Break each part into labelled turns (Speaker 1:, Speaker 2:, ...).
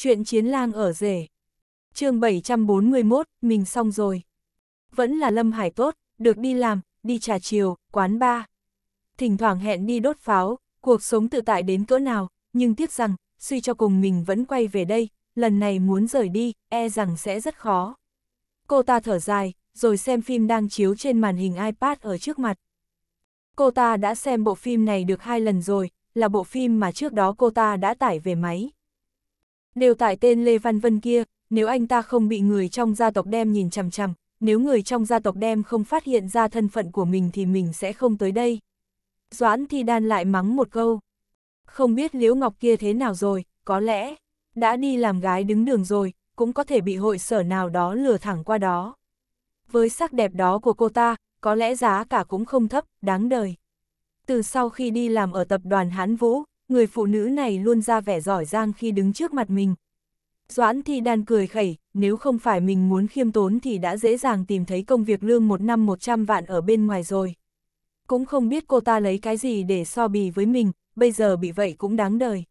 Speaker 1: Chuyện chiến lang ở rể. chương 741, mình xong rồi. Vẫn là Lâm Hải tốt, được đi làm, đi trà chiều, quán ba Thỉnh thoảng hẹn đi đốt pháo, cuộc sống tự tại đến cỡ nào, nhưng tiếc rằng, suy cho cùng mình vẫn quay về đây, lần này muốn rời đi, e rằng sẽ rất khó. Cô ta thở dài, rồi xem phim đang chiếu trên màn hình iPad ở trước mặt. Cô ta đã xem bộ phim này được hai lần rồi, là bộ phim mà trước đó cô ta đã tải về máy. Đều tại tên Lê Văn Vân kia, nếu anh ta không bị người trong gia tộc đem nhìn chằm chằm, nếu người trong gia tộc đem không phát hiện ra thân phận của mình thì mình sẽ không tới đây. Doãn Thi Đan lại mắng một câu. Không biết Liễu Ngọc kia thế nào rồi, có lẽ đã đi làm gái đứng đường rồi, cũng có thể bị hội sở nào đó lừa thẳng qua đó. Với sắc đẹp đó của cô ta, có lẽ giá cả cũng không thấp, đáng đời. Từ sau khi đi làm ở tập đoàn Hán Vũ, người phụ nữ này luôn ra vẻ giỏi giang khi đứng trước mặt mình. Doãn Thi Đan cười khẩy, nếu không phải mình muốn khiêm tốn thì đã dễ dàng tìm thấy công việc lương một năm 100 vạn ở bên ngoài rồi. Cũng không biết cô ta lấy cái gì để so bì với mình, bây giờ bị vậy cũng đáng đời.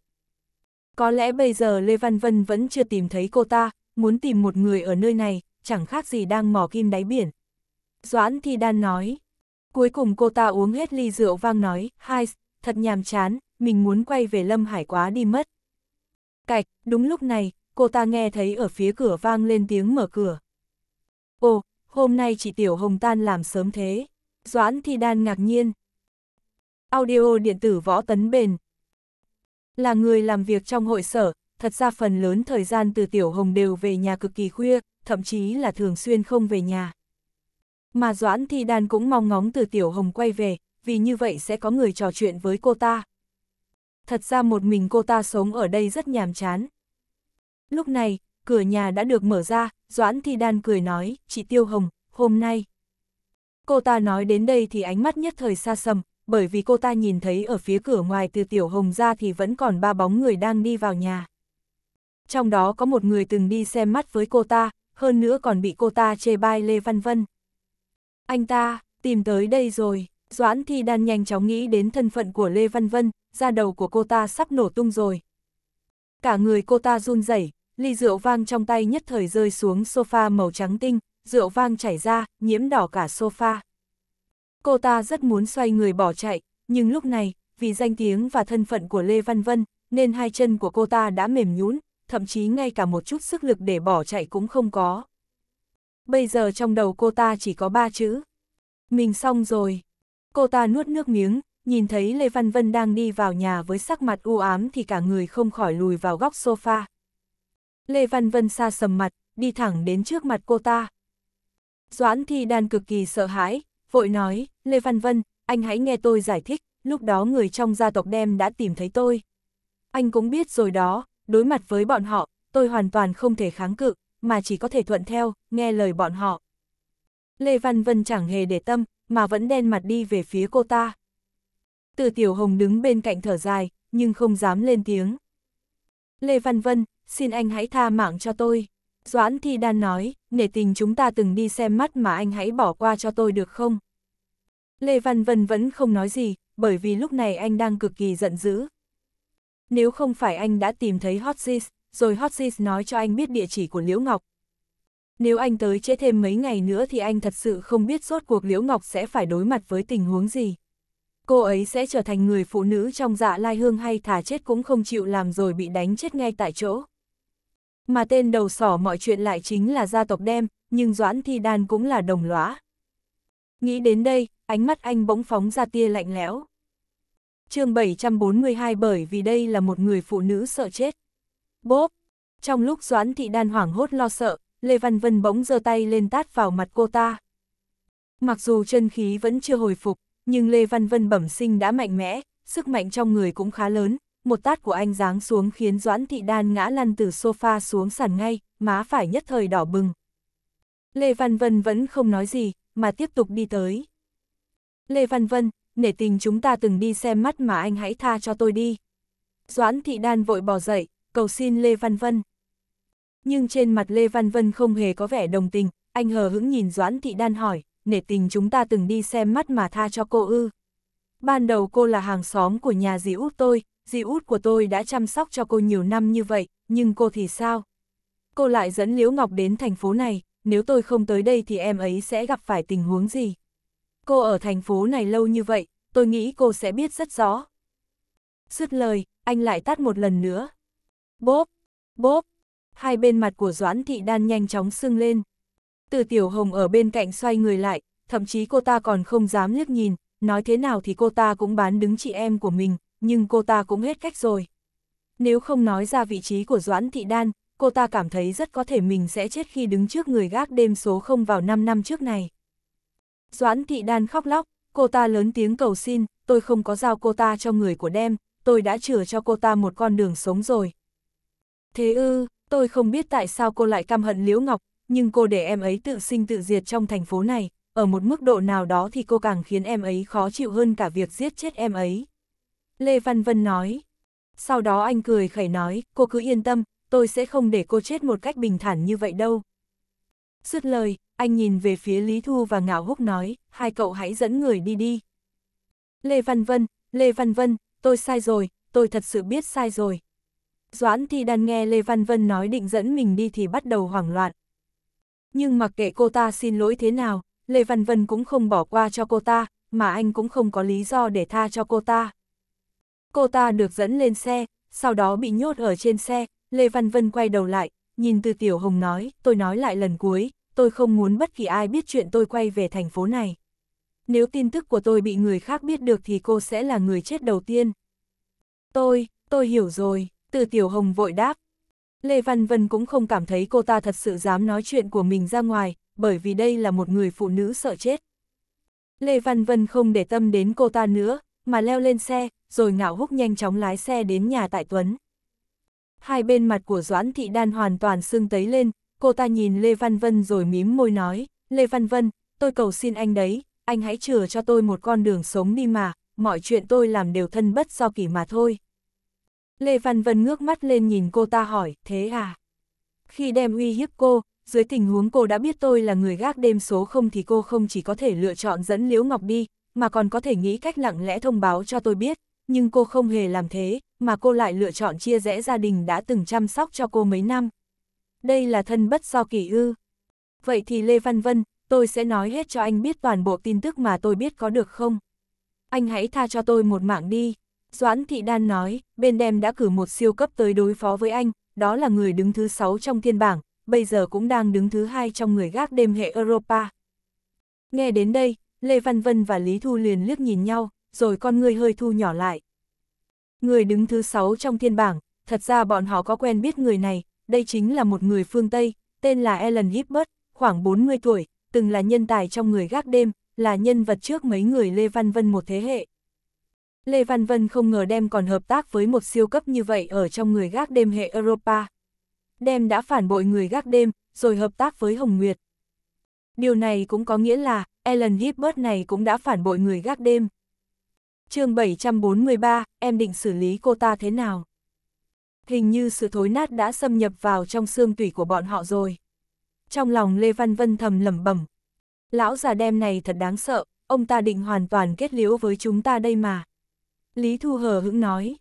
Speaker 1: Có lẽ bây giờ Lê Văn Vân vẫn chưa tìm thấy cô ta, muốn tìm một người ở nơi này, chẳng khác gì đang mò kim đáy biển. Doãn Thi Đan nói. Cuối cùng cô ta uống hết ly rượu vang nói, hai, thật nhàm chán, mình muốn quay về Lâm Hải quá đi mất. Cạch, đúng lúc này, cô ta nghe thấy ở phía cửa vang lên tiếng mở cửa. Ồ, hôm nay chị Tiểu Hồng tan làm sớm thế. Doãn Thi Đan ngạc nhiên. Audio điện tử võ tấn bền. Là người làm việc trong hội sở, thật ra phần lớn thời gian từ Tiểu Hồng đều về nhà cực kỳ khuya, thậm chí là thường xuyên không về nhà. Mà Doãn Thi Đan cũng mong ngóng từ Tiểu Hồng quay về, vì như vậy sẽ có người trò chuyện với cô ta thật ra một mình cô ta sống ở đây rất nhàm chán. Lúc này, cửa nhà đã được mở ra, Doãn Thi Đan cười nói, chị Tiêu Hồng, hôm nay. Cô ta nói đến đây thì ánh mắt nhất thời xa sầm, bởi vì cô ta nhìn thấy ở phía cửa ngoài từ Tiểu Hồng ra thì vẫn còn ba bóng người đang đi vào nhà. Trong đó có một người từng đi xem mắt với cô ta, hơn nữa còn bị cô ta chê bai Lê Văn Vân. Anh ta, tìm tới đây rồi. Doãn Thi Đan nhanh chóng nghĩ đến thân phận của Lê Văn Vân, da đầu của cô ta sắp nổ tung rồi. Cả người cô ta run rẩy, ly rượu vang trong tay nhất thời rơi xuống sofa màu trắng tinh, rượu vang chảy ra, nhiễm đỏ cả sofa. Cô ta rất muốn xoay người bỏ chạy, nhưng lúc này, vì danh tiếng và thân phận của Lê Văn Vân, nên hai chân của cô ta đã mềm nhũn, thậm chí ngay cả một chút sức lực để bỏ chạy cũng không có. Bây giờ trong đầu cô ta chỉ có ba chữ. Mình xong rồi. Cô ta nuốt nước miếng, nhìn thấy Lê Văn Vân đang đi vào nhà với sắc mặt u ám thì cả người không khỏi lùi vào góc sofa. Lê Văn Vân xa sầm mặt, đi thẳng đến trước mặt cô ta. Doãn Thi Đan cực kỳ sợ hãi, vội nói, Lê Văn Vân, anh hãy nghe tôi giải thích, lúc đó người trong gia tộc đem đã tìm thấy tôi. Anh cũng biết rồi đó, đối mặt với bọn họ, tôi hoàn toàn không thể kháng cự, mà chỉ có thể thuận theo, nghe lời bọn họ. Lê Văn Vân chẳng hề để tâm, mà vẫn đen mặt đi về phía cô ta. Từ Tiểu Hồng đứng bên cạnh thở dài, nhưng không dám lên tiếng. Lê Văn Vân, xin anh hãy tha mạng cho tôi. Doãn Thi Đan nói, nể tình chúng ta từng đi xem mắt mà anh hãy bỏ qua cho tôi được không? Lê Văn Vân vẫn không nói gì, bởi vì lúc này anh đang cực kỳ giận dữ. Nếu không phải anh đã tìm thấy Hotsis, rồi Hotsis nói cho anh biết địa chỉ của Liễu Ngọc, nếu anh tới chế thêm mấy ngày nữa thì anh thật sự không biết rốt cuộc Liễu Ngọc sẽ phải đối mặt với tình huống gì. Cô ấy sẽ trở thành người phụ nữ trong dạ lai hương hay thả chết cũng không chịu làm rồi bị đánh chết ngay tại chỗ. Mà tên đầu sỏ mọi chuyện lại chính là gia tộc đem, nhưng Doãn Thi Đan cũng là đồng lõa. Nghĩ đến đây, ánh mắt anh bỗng phóng ra tia lạnh lẽo. chương 742 bởi vì đây là một người phụ nữ sợ chết. Bốp! Trong lúc Doãn Thị Đan hoảng hốt lo sợ, Lê Văn Vân bỗng giơ tay lên tát vào mặt cô ta. Mặc dù chân khí vẫn chưa hồi phục, nhưng Lê Văn Vân bẩm sinh đã mạnh mẽ, sức mạnh trong người cũng khá lớn, một tát của anh giáng xuống khiến Doãn Thị Đan ngã lăn từ sofa xuống sàn ngay, má phải nhất thời đỏ bừng. Lê Văn Vân vẫn không nói gì, mà tiếp tục đi tới. Lê Văn Vân, nể tình chúng ta từng đi xem mắt mà anh hãy tha cho tôi đi. Doãn Thị Đan vội bỏ dậy, cầu xin Lê Văn Vân nhưng trên mặt Lê Văn Vân không hề có vẻ đồng tình, anh hờ hững nhìn Doãn Thị Đan hỏi, nể tình chúng ta từng đi xem mắt mà tha cho cô ư. Ban đầu cô là hàng xóm của nhà dì út tôi, dì út của tôi đã chăm sóc cho cô nhiều năm như vậy, nhưng cô thì sao? Cô lại dẫn Liễu Ngọc đến thành phố này, nếu tôi không tới đây thì em ấy sẽ gặp phải tình huống gì? Cô ở thành phố này lâu như vậy, tôi nghĩ cô sẽ biết rất rõ. Sứt lời, anh lại tát một lần nữa. Bốp, bốp, hai bên mặt của Doãn Thị Đan nhanh chóng sưng lên. Từ Tiểu Hồng ở bên cạnh xoay người lại, thậm chí cô ta còn không dám liếc nhìn, nói thế nào thì cô ta cũng bán đứng chị em của mình, nhưng cô ta cũng hết cách rồi. Nếu không nói ra vị trí của Doãn Thị Đan, cô ta cảm thấy rất có thể mình sẽ chết khi đứng trước người gác đêm số không vào 5 năm trước này. Doãn Thị Đan khóc lóc, cô ta lớn tiếng cầu xin, tôi không có giao cô ta cho người của đem, tôi đã chừa cho cô ta một con đường sống rồi. Thế ư, Tôi không biết tại sao cô lại căm hận Liễu Ngọc, nhưng cô để em ấy tự sinh tự diệt trong thành phố này, ở một mức độ nào đó thì cô càng khiến em ấy khó chịu hơn cả việc giết chết em ấy. Lê Văn Vân nói. Sau đó anh cười khẩy nói, cô cứ yên tâm, tôi sẽ không để cô chết một cách bình thản như vậy đâu. Dứt lời, anh nhìn về phía Lý Thu và ngạo húc nói, hai cậu hãy dẫn người đi đi. Lê Văn Vân, Lê Văn Vân, tôi sai rồi, tôi thật sự biết sai rồi, Doãn Thi Đan nghe Lê Văn Vân nói định dẫn mình đi thì bắt đầu hoảng loạn. Nhưng mặc kệ cô ta xin lỗi thế nào, Lê Văn Vân cũng không bỏ qua cho cô ta, mà anh cũng không có lý do để tha cho cô ta. Cô ta được dẫn lên xe, sau đó bị nhốt ở trên xe, Lê Văn Vân quay đầu lại, nhìn từ Tiểu Hồng nói, tôi nói lại lần cuối, tôi không muốn bất kỳ ai biết chuyện tôi quay về thành phố này. Nếu tin tức của tôi bị người khác biết được thì cô sẽ là người chết đầu tiên. Tôi, tôi hiểu rồi. Từ Tiểu Hồng vội đáp. Lê Văn Vân cũng không cảm thấy cô ta thật sự dám nói chuyện của mình ra ngoài, bởi vì đây là một người phụ nữ sợ chết. Lê Văn Vân không để tâm đến cô ta nữa, mà leo lên xe, rồi ngạo húc nhanh chóng lái xe đến nhà tại Tuấn. Hai bên mặt của Doãn Thị Đan hoàn toàn sưng tấy lên, cô ta nhìn Lê Văn Vân rồi mím môi nói, Lê Văn Vân, tôi cầu xin anh đấy, anh hãy chừa cho tôi một con đường sống đi mà, mọi chuyện tôi làm đều thân bất do kỷ mà thôi. Lê Văn Vân ngước mắt lên nhìn cô ta hỏi, thế à? Khi đem uy hiếp cô, dưới tình huống cô đã biết tôi là người gác đêm số không thì cô không chỉ có thể lựa chọn dẫn Liễu Ngọc đi, mà còn có thể nghĩ cách lặng lẽ thông báo cho tôi biết, nhưng cô không hề làm thế, mà cô lại lựa chọn chia rẽ gia đình đã từng chăm sóc cho cô mấy năm. Đây là thân bất do kỳ ư. Vậy thì Lê Văn Vân, tôi sẽ nói hết cho anh biết toàn bộ tin tức mà tôi biết có được không? Anh hãy tha cho tôi một mạng đi. Doãn Thị Đan nói, bên đem đã cử một siêu cấp tới đối phó với anh, đó là người đứng thứ 6 trong thiên bảng, bây giờ cũng đang đứng thứ hai trong người gác đêm hệ Europa. Nghe đến đây, Lê Văn Vân và Lý Thu liền liếc nhìn nhau, rồi con người hơi thu nhỏ lại. Người đứng thứ 6 trong thiên bảng, thật ra bọn họ có quen biết người này, đây chính là một người phương Tây, tên là Ellen Hibbert, khoảng 40 tuổi, từng là nhân tài trong người gác đêm, là nhân vật trước mấy người Lê Văn Vân một thế hệ. Lê Văn Vân không ngờ đem còn hợp tác với một siêu cấp như vậy ở trong người gác đêm hệ Europa. Đem đã phản bội người gác đêm, rồi hợp tác với Hồng Nguyệt. Điều này cũng có nghĩa là, Ellen Hibbert này cũng đã phản bội người gác đêm. chương 743, em định xử lý cô ta thế nào? Hình như sự thối nát đã xâm nhập vào trong xương tủy của bọn họ rồi. Trong lòng Lê Văn Vân thầm lẩm bẩm. Lão già đem này thật đáng sợ, ông ta định hoàn toàn kết liễu với chúng ta đây mà. Lý Thu hờ hững nói.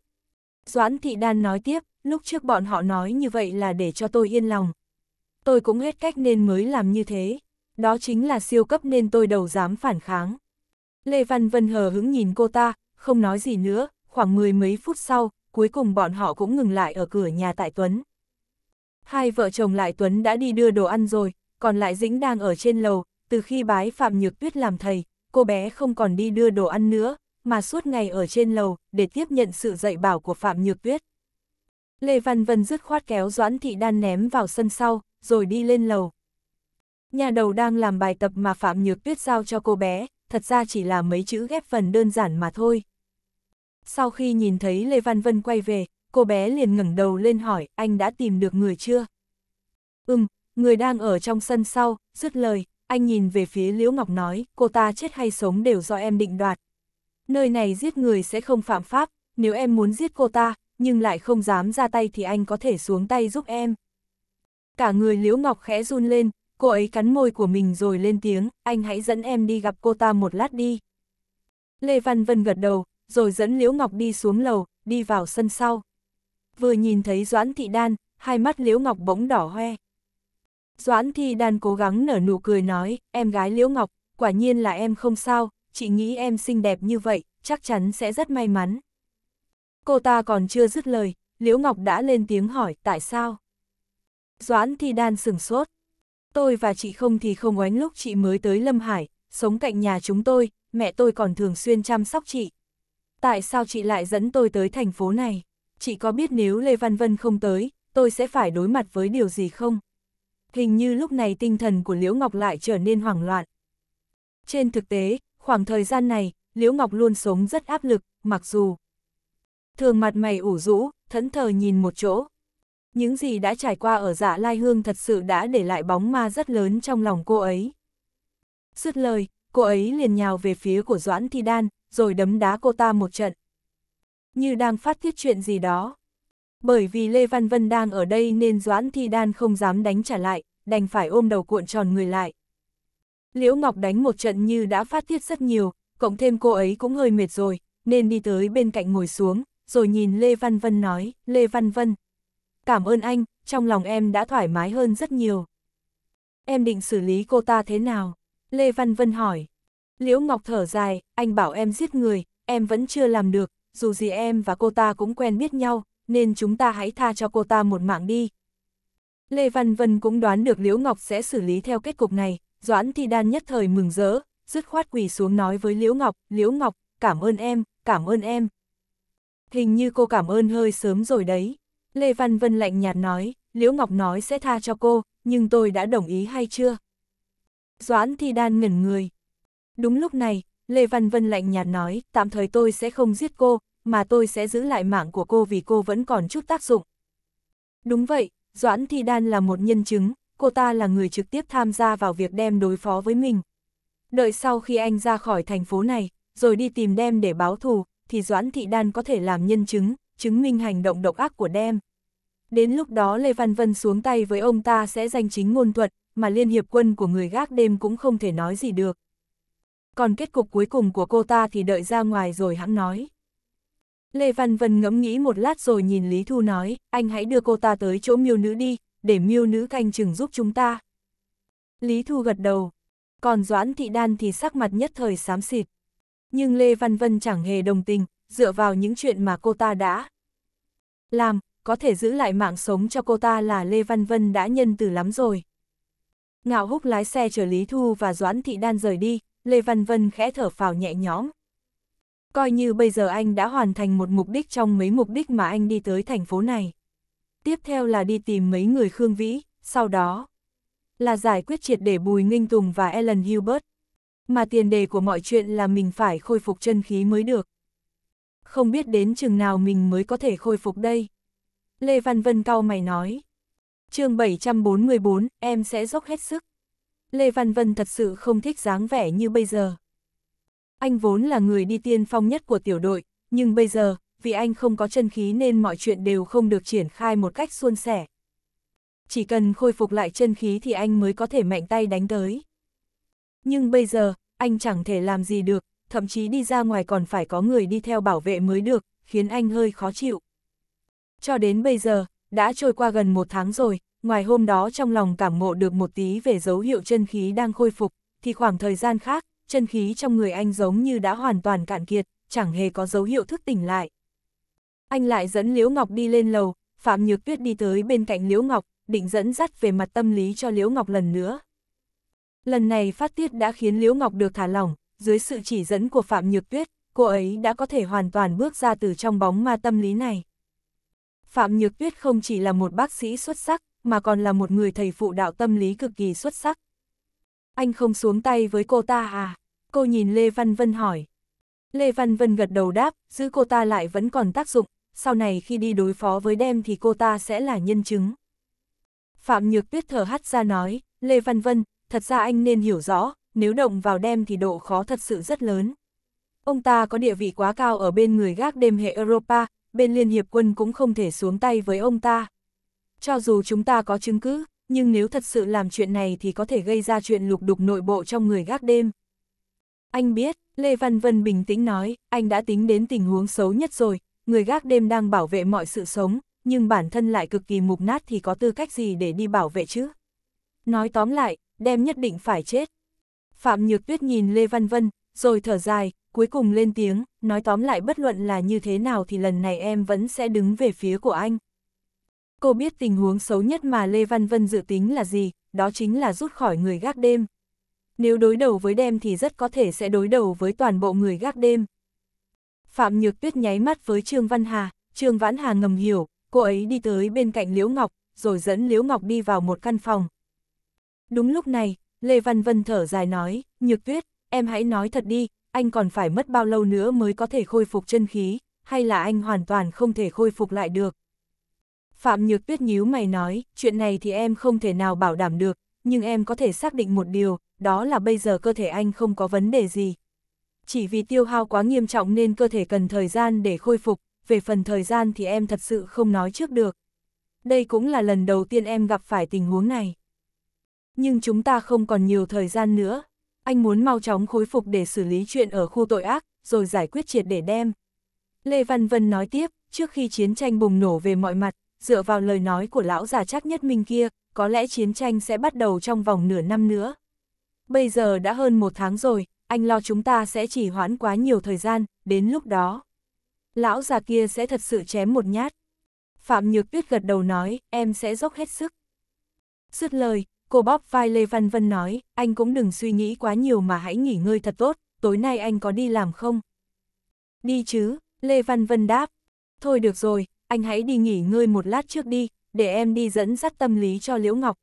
Speaker 1: Doãn Thị Đan nói tiếp, lúc trước bọn họ nói như vậy là để cho tôi yên lòng. Tôi cũng hết cách nên mới làm như thế. Đó chính là siêu cấp nên tôi đầu dám phản kháng. Lê Văn Vân hờ hững nhìn cô ta, không nói gì nữa, khoảng mười mấy phút sau, cuối cùng bọn họ cũng ngừng lại ở cửa nhà Tại Tuấn. Hai vợ chồng Lại Tuấn đã đi đưa đồ ăn rồi, còn lại Dĩnh đang ở trên lầu, từ khi bái Phạm Nhược Tuyết làm thầy, cô bé không còn đi đưa đồ ăn nữa, mà suốt ngày ở trên lầu, để tiếp nhận sự dạy bảo của Phạm Nhược Tuyết. Lê Văn Vân dứt khoát kéo Doãn Thị Đan ném vào sân sau, rồi đi lên lầu. Nhà đầu đang làm bài tập mà Phạm Nhược Tuyết giao cho cô bé, thật ra chỉ là mấy chữ ghép phần đơn giản mà thôi. Sau khi nhìn thấy Lê Văn Vân quay về, cô bé liền ngẩng đầu lên hỏi anh đã tìm được người chưa? Ừm, người đang ở trong sân sau, dứt lời, anh nhìn về phía Liễu Ngọc nói cô ta chết hay sống đều do em định đoạt nơi này giết người sẽ không phạm pháp, nếu em muốn giết cô ta, nhưng lại không dám ra tay thì anh có thể xuống tay giúp em. Cả người Liễu Ngọc khẽ run lên, cô ấy cắn môi của mình rồi lên tiếng, anh hãy dẫn em đi gặp cô ta một lát đi. Lê Văn Vân gật đầu, rồi dẫn Liễu Ngọc đi xuống lầu, đi vào sân sau. Vừa nhìn thấy Doãn Thị Đan, hai mắt Liễu Ngọc bỗng đỏ hoe. Doãn Thị Đan cố gắng nở nụ cười nói, em gái Liễu Ngọc, quả nhiên là em không sao, chị nghĩ em xinh đẹp như vậy, chắc chắn sẽ rất may mắn. Cô ta còn chưa dứt lời, Liễu Ngọc đã lên tiếng hỏi tại sao. Doãn thi đan sửng sốt. Tôi và chị không thì không oánh lúc chị mới tới Lâm Hải, sống cạnh nhà chúng tôi, mẹ tôi còn thường xuyên chăm sóc chị. Tại sao chị lại dẫn tôi tới thành phố này? Chị có biết nếu Lê Văn Vân không tới, tôi sẽ phải đối mặt với điều gì không? Hình như lúc này tinh thần của Liễu Ngọc lại trở nên hoảng loạn. Trên thực tế, Khoảng thời gian này, Liễu Ngọc luôn sống rất áp lực, mặc dù thường mặt mày ủ rũ, thẫn thờ nhìn một chỗ. Những gì đã trải qua ở dạ Lai Hương thật sự đã để lại bóng ma rất lớn trong lòng cô ấy. Dứt lời, cô ấy liền nhào về phía của Doãn Thi Đan, rồi đấm đá cô ta một trận. Như đang phát thiết chuyện gì đó. Bởi vì Lê Văn Vân đang ở đây nên Doãn Thi Đan không dám đánh trả lại, đành phải ôm đầu cuộn tròn người lại. Liễu Ngọc đánh một trận như đã phát tiết rất nhiều, cộng thêm cô ấy cũng hơi mệt rồi, nên đi tới bên cạnh ngồi xuống, rồi nhìn Lê Văn Vân nói, Lê Văn Vân. Cảm ơn anh, trong lòng em đã thoải mái hơn rất nhiều. Em định xử lý cô ta thế nào? Lê Văn Vân hỏi. Liễu Ngọc thở dài, anh bảo em giết người, em vẫn chưa làm được, dù gì em và cô ta cũng quen biết nhau, nên chúng ta hãy tha cho cô ta một mạng đi. Lê Văn Vân cũng đoán được Liễu Ngọc sẽ xử lý theo kết cục này, Doãn Thi Đan nhất thời mừng rỡ, dứt khoát quỳ xuống nói với Liễu Ngọc, Liễu Ngọc, cảm ơn em, cảm ơn em. Hình như cô cảm ơn hơi sớm rồi đấy. Lê Văn Vân lạnh nhạt nói, Liễu Ngọc nói sẽ tha cho cô, nhưng tôi đã đồng ý hay chưa? Doãn Thi Đan ngẩn người. Đúng lúc này, Lê Văn Vân lạnh nhạt nói, tạm thời tôi sẽ không giết cô, mà tôi sẽ giữ lại mạng của cô vì cô vẫn còn chút tác dụng. Đúng vậy, Doãn Thi Đan là một nhân chứng, cô ta là người trực tiếp tham gia vào việc đem đối phó với mình. Đợi sau khi anh ra khỏi thành phố này, rồi đi tìm đem để báo thù, thì Doãn Thị Đan có thể làm nhân chứng, chứng minh hành động độc ác của đem. Đến lúc đó Lê Văn Vân xuống tay với ông ta sẽ danh chính ngôn thuật, mà Liên Hiệp Quân của người gác đêm cũng không thể nói gì được. Còn kết cục cuối cùng của cô ta thì đợi ra ngoài rồi hãng nói. Lê Văn Vân ngẫm nghĩ một lát rồi nhìn Lý Thu nói, anh hãy đưa cô ta tới chỗ miêu nữ đi, để miêu nữ canh chừng giúp chúng ta. Lý Thu gật đầu, còn Doãn Thị Đan thì sắc mặt nhất thời xám xịt. Nhưng Lê Văn Vân chẳng hề đồng tình, dựa vào những chuyện mà cô ta đã làm, có thể giữ lại mạng sống cho cô ta là Lê Văn Vân đã nhân từ lắm rồi. Ngạo húc lái xe chở Lý Thu và Doãn Thị Đan rời đi, Lê Văn Vân khẽ thở phào nhẹ nhõm. Coi như bây giờ anh đã hoàn thành một mục đích trong mấy mục đích mà anh đi tới thành phố này tiếp theo là đi tìm mấy người Khương Vĩ, sau đó là giải quyết triệt để Bùi nginh Tùng và Ellen Hubert. Mà tiền đề của mọi chuyện là mình phải khôi phục chân khí mới được. Không biết đến chừng nào mình mới có thể khôi phục đây. Lê Văn Vân cau mày nói. chương 744, em sẽ dốc hết sức. Lê Văn Vân thật sự không thích dáng vẻ như bây giờ. Anh vốn là người đi tiên phong nhất của tiểu đội, nhưng bây giờ, vì anh không có chân khí nên mọi chuyện đều không được triển khai một cách suôn sẻ. Chỉ cần khôi phục lại chân khí thì anh mới có thể mạnh tay đánh tới. Nhưng bây giờ, anh chẳng thể làm gì được, thậm chí đi ra ngoài còn phải có người đi theo bảo vệ mới được, khiến anh hơi khó chịu. Cho đến bây giờ, đã trôi qua gần một tháng rồi, ngoài hôm đó trong lòng cảm ngộ được một tí về dấu hiệu chân khí đang khôi phục, thì khoảng thời gian khác, chân khí trong người anh giống như đã hoàn toàn cạn kiệt, chẳng hề có dấu hiệu thức tỉnh lại. Anh lại dẫn Liễu Ngọc đi lên lầu, Phạm Nhược Tuyết đi tới bên cạnh Liễu Ngọc, định dẫn dắt về mặt tâm lý cho Liễu Ngọc lần nữa. Lần này phát tiết đã khiến Liễu Ngọc được thả lỏng, dưới sự chỉ dẫn của Phạm Nhược Tuyết, cô ấy đã có thể hoàn toàn bước ra từ trong bóng ma tâm lý này. Phạm Nhược Tuyết không chỉ là một bác sĩ xuất sắc, mà còn là một người thầy phụ đạo tâm lý cực kỳ xuất sắc. Anh không xuống tay với cô ta à? Cô nhìn Lê Văn Vân hỏi. Lê Văn Vân gật đầu đáp, giữ cô ta lại vẫn còn tác dụng, sau này khi đi đối phó với đem thì cô ta sẽ là nhân chứng. Phạm Nhược Tuyết thở hắt ra nói, Lê Văn Vân, thật ra anh nên hiểu rõ, nếu động vào đem thì độ khó thật sự rất lớn. Ông ta có địa vị quá cao ở bên người gác đêm hệ Europa, bên Liên Hiệp Quân cũng không thể xuống tay với ông ta. Cho dù chúng ta có chứng cứ, nhưng nếu thật sự làm chuyện này thì có thể gây ra chuyện lục đục nội bộ trong người gác đêm. Anh biết, Lê Văn Vân bình tĩnh nói, anh đã tính đến tình huống xấu nhất rồi, người gác đêm đang bảo vệ mọi sự sống, nhưng bản thân lại cực kỳ mục nát thì có tư cách gì để đi bảo vệ chứ? Nói tóm lại, đem nhất định phải chết. Phạm Nhược Tuyết nhìn Lê Văn Vân, rồi thở dài, cuối cùng lên tiếng, nói tóm lại bất luận là như thế nào thì lần này em vẫn sẽ đứng về phía của anh. Cô biết tình huống xấu nhất mà Lê Văn Vân dự tính là gì, đó chính là rút khỏi người gác đêm. Nếu đối đầu với đêm thì rất có thể sẽ đối đầu với toàn bộ người gác đêm. Phạm Nhược Tuyết nháy mắt với Trương Văn Hà, Trương Vãn Hà ngầm hiểu, cô ấy đi tới bên cạnh Liễu Ngọc, rồi dẫn Liễu Ngọc đi vào một căn phòng. Đúng lúc này, Lê Văn Vân thở dài nói, Nhược Tuyết, em hãy nói thật đi, anh còn phải mất bao lâu nữa mới có thể khôi phục chân khí, hay là anh hoàn toàn không thể khôi phục lại được. Phạm Nhược Tuyết nhíu mày nói, chuyện này thì em không thể nào bảo đảm được, nhưng em có thể xác định một điều, đó là bây giờ cơ thể anh không có vấn đề gì chỉ vì tiêu hao quá nghiêm trọng nên cơ thể cần thời gian để khôi phục, về phần thời gian thì em thật sự không nói trước được. Đây cũng là lần đầu tiên em gặp phải tình huống này. Nhưng chúng ta không còn nhiều thời gian nữa. Anh muốn mau chóng khôi phục để xử lý chuyện ở khu tội ác, rồi giải quyết triệt để đem. Lê Văn Vân nói tiếp, trước khi chiến tranh bùng nổ về mọi mặt, dựa vào lời nói của lão già chắc nhất minh kia, có lẽ chiến tranh sẽ bắt đầu trong vòng nửa năm nữa. Bây giờ đã hơn một tháng rồi, anh lo chúng ta sẽ chỉ hoãn quá nhiều thời gian, đến lúc đó. Lão già kia sẽ thật sự chém một nhát. Phạm Nhược Tuyết gật đầu nói, em sẽ dốc hết sức. Dứt lời, cô bóp vai Lê Văn Vân nói, anh cũng đừng suy nghĩ quá nhiều mà hãy nghỉ ngơi thật tốt, tối nay anh có đi làm không? Đi chứ, Lê Văn Vân đáp. Thôi được rồi, anh hãy đi nghỉ ngơi một lát trước đi, để em đi dẫn dắt tâm lý cho Liễu Ngọc.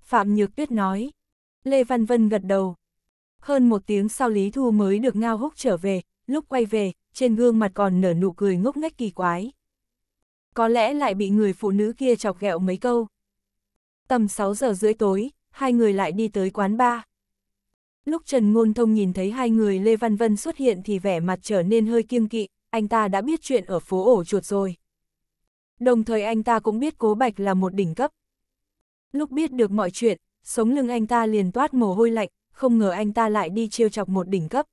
Speaker 1: Phạm Nhược Tuyết nói. Lê Văn Vân gật đầu, hơn một tiếng sau Lý Thu mới được ngao húc trở về, lúc quay về, trên gương mặt còn nở nụ cười ngốc nghếch kỳ quái. Có lẽ lại bị người phụ nữ kia chọc ghẹo mấy câu. Tầm 6 giờ rưỡi tối, hai người lại đi tới quán bar. Lúc Trần Ngôn Thông nhìn thấy hai người Lê Văn Vân xuất hiện thì vẻ mặt trở nên hơi kiêng kỵ, anh ta đã biết chuyện ở phố ổ chuột rồi. Đồng thời anh ta cũng biết Cố Bạch là một đỉnh cấp. Lúc biết được mọi chuyện, sống lưng anh ta liền toát mồ hôi lạnh, không ngờ anh ta lại đi chiêu chọc một đỉnh cấp.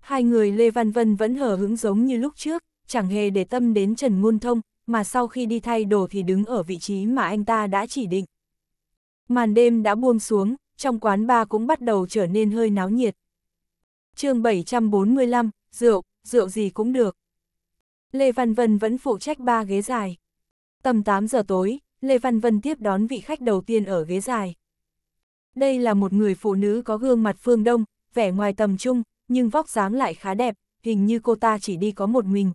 Speaker 1: Hai người Lê Văn Vân vẫn hờ hứng giống như lúc trước, chẳng hề để tâm đến Trần Ngôn Thông, mà sau khi đi thay đồ thì đứng ở vị trí mà anh ta đã chỉ định. Màn đêm đã buông xuống, trong quán bar cũng bắt đầu trở nên hơi náo nhiệt. chương 745, rượu, rượu gì cũng được. Lê Văn Vân vẫn phụ trách ba ghế dài. Tầm 8 giờ tối, Lê Văn Vân tiếp đón vị khách đầu tiên ở ghế dài. Đây là một người phụ nữ có gương mặt phương đông, vẻ ngoài tầm trung, nhưng vóc dáng lại khá đẹp, hình như cô ta chỉ đi có một mình.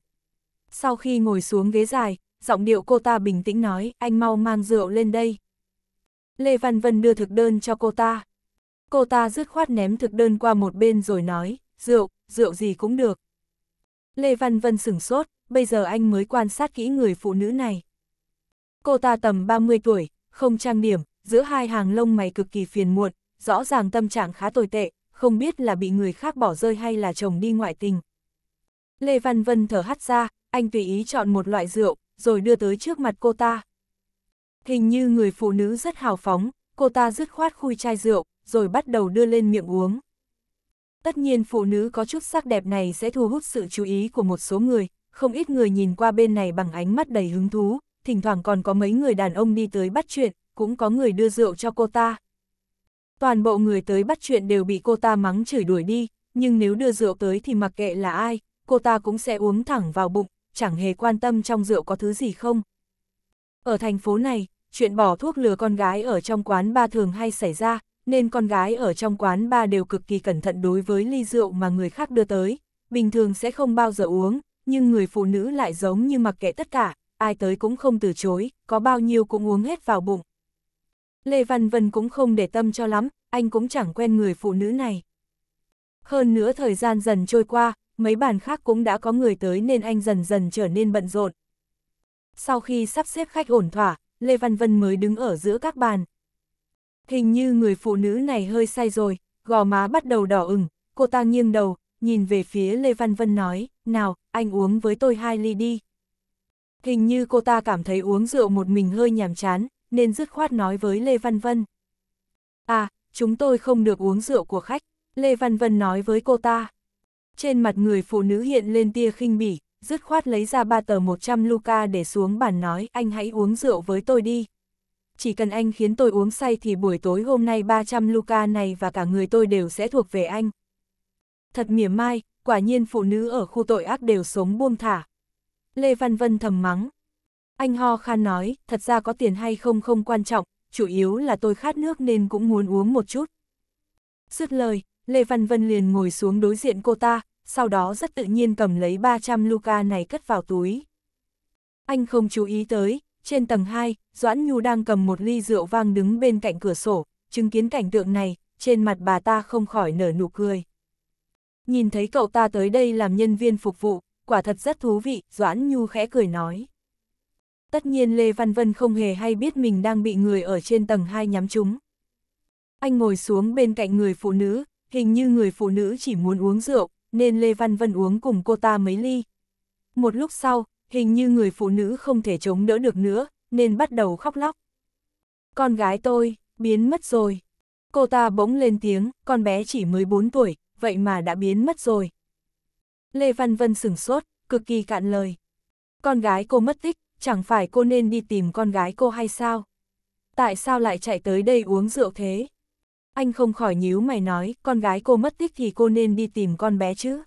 Speaker 1: Sau khi ngồi xuống ghế dài, giọng điệu cô ta bình tĩnh nói, anh mau mang rượu lên đây. Lê Văn Vân đưa thực đơn cho cô ta. Cô ta dứt khoát ném thực đơn qua một bên rồi nói, rượu, rượu gì cũng được. Lê Văn Vân sửng sốt, bây giờ anh mới quan sát kỹ người phụ nữ này. Cô ta tầm 30 tuổi, không trang điểm, giữa hai hàng lông mày cực kỳ phiền muộn, rõ ràng tâm trạng khá tồi tệ, không biết là bị người khác bỏ rơi hay là chồng đi ngoại tình. Lê Văn Vân thở hắt ra, anh tùy ý chọn một loại rượu, rồi đưa tới trước mặt cô ta. Hình như người phụ nữ rất hào phóng, cô ta dứt khoát khui chai rượu, rồi bắt đầu đưa lên miệng uống. Tất nhiên phụ nữ có chút sắc đẹp này sẽ thu hút sự chú ý của một số người, không ít người nhìn qua bên này bằng ánh mắt đầy hứng thú, thỉnh thoảng còn có mấy người đàn ông đi tới bắt chuyện, cũng có người đưa rượu cho cô ta. Toàn bộ người tới bắt chuyện đều bị cô ta mắng chửi đuổi đi, nhưng nếu đưa rượu tới thì mặc kệ là ai, cô ta cũng sẽ uống thẳng vào bụng, chẳng hề quan tâm trong rượu có thứ gì không. Ở thành phố này, chuyện bỏ thuốc lừa con gái ở trong quán ba thường hay xảy ra, nên con gái ở trong quán ba đều cực kỳ cẩn thận đối với ly rượu mà người khác đưa tới, bình thường sẽ không bao giờ uống, nhưng người phụ nữ lại giống như mặc kệ tất cả, ai tới cũng không từ chối, có bao nhiêu cũng uống hết vào bụng. Lê Văn Vân cũng không để tâm cho lắm, anh cũng chẳng quen người phụ nữ này. Hơn nữa thời gian dần trôi qua, mấy bàn khác cũng đã có người tới nên anh dần dần trở nên bận rộn. Sau khi sắp xếp khách ổn thỏa, Lê Văn Vân mới đứng ở giữa các bàn. Hình như người phụ nữ này hơi say rồi, gò má bắt đầu đỏ ửng, cô ta nghiêng đầu, nhìn về phía Lê Văn Vân nói, nào, anh uống với tôi hai ly đi. Hình như cô ta cảm thấy uống rượu một mình hơi nhàm chán, nên dứt khoát nói với Lê Văn Vân. À, chúng tôi không được uống rượu của khách, Lê Văn Vân nói với cô ta. Trên mặt người phụ nữ hiện lên tia khinh bỉ, dứt khoát lấy ra ba tờ 100 Luca để xuống bàn nói anh hãy uống rượu với tôi đi. Chỉ cần anh khiến tôi uống say thì buổi tối hôm nay 300 Luca này và cả người tôi đều sẽ thuộc về anh. Thật mỉa mai, quả nhiên phụ nữ ở khu tội ác đều sống buông thả. Lê Văn Vân thầm mắng, anh ho khan nói, thật ra có tiền hay không không quan trọng, chủ yếu là tôi khát nước nên cũng muốn uống một chút. Dứt lời, Lê Văn Vân liền ngồi xuống đối diện cô ta, sau đó rất tự nhiên cầm lấy 300 Luca này cất vào túi. Anh không chú ý tới, trên tầng 2, Doãn Nhu đang cầm một ly rượu vang đứng bên cạnh cửa sổ, chứng kiến cảnh tượng này, trên mặt bà ta không khỏi nở nụ cười. Nhìn thấy cậu ta tới đây làm nhân viên phục vụ, quả thật rất thú vị, Doãn Nhu khẽ cười nói. Tất nhiên Lê Văn Vân không hề hay biết mình đang bị người ở trên tầng 2 nhắm trúng. Anh ngồi xuống bên cạnh người phụ nữ, hình như người phụ nữ chỉ muốn uống rượu, nên Lê Văn Vân uống cùng cô ta mấy ly. Một lúc sau, hình như người phụ nữ không thể chống đỡ được nữa, nên bắt đầu khóc lóc. Con gái tôi, biến mất rồi. Cô ta bỗng lên tiếng, con bé chỉ mới 4 tuổi, vậy mà đã biến mất rồi. Lê Văn Vân sửng sốt, cực kỳ cạn lời. Con gái cô mất tích, chẳng phải cô nên đi tìm con gái cô hay sao? Tại sao lại chạy tới đây uống rượu thế? Anh không khỏi nhíu mày nói, con gái cô mất tích thì cô nên đi tìm con bé chứ.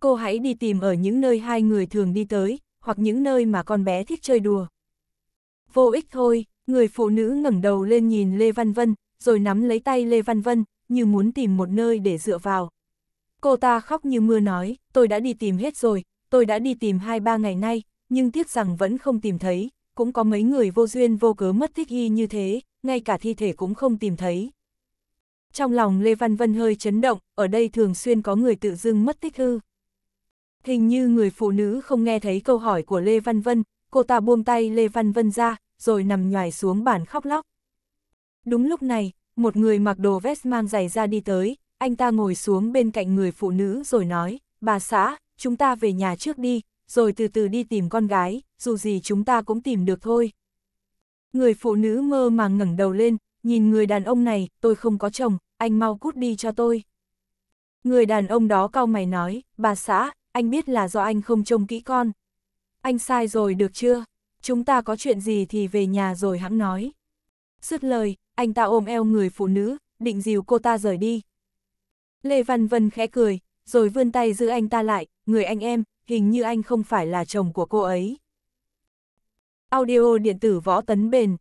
Speaker 1: Cô hãy đi tìm ở những nơi hai người thường đi tới, hoặc những nơi mà con bé thích chơi đùa. Vô ích thôi, người phụ nữ ngẩng đầu lên nhìn Lê Văn Vân, rồi nắm lấy tay Lê Văn Vân, như muốn tìm một nơi để dựa vào. Cô ta khóc như mưa nói, tôi đã đi tìm hết rồi, tôi đã đi tìm hai ba ngày nay, nhưng tiếc rằng vẫn không tìm thấy, cũng có mấy người vô duyên vô cớ mất tích y như thế, ngay cả thi thể cũng không tìm thấy. Trong lòng Lê Văn Vân hơi chấn động, ở đây thường xuyên có người tự dưng mất tích hư Hình như người phụ nữ không nghe thấy câu hỏi của Lê Văn Vân, cô ta buông tay Lê Văn Vân ra, rồi nằm nhòi xuống bàn khóc lóc. Đúng lúc này, một người mặc đồ vest mang giày ra đi tới, anh ta ngồi xuống bên cạnh người phụ nữ rồi nói, bà xã, chúng ta về nhà trước đi, rồi từ từ đi tìm con gái, dù gì chúng ta cũng tìm được thôi. Người phụ nữ mơ màng ngẩng đầu lên, nhìn người đàn ông này, tôi không có chồng, anh mau cút đi cho tôi. Người đàn ông đó cau mày nói, bà xã, anh biết là do anh không trông kỹ con. Anh sai rồi được chưa? Chúng ta có chuyện gì thì về nhà rồi hãng nói. sứt lời, anh ta ôm eo người phụ nữ, định dìu cô ta rời đi. Lê Văn Vân khẽ cười, rồi vươn tay giữ anh ta lại, người anh em, hình như anh không phải là chồng của cô ấy. Audio điện tử võ tấn bền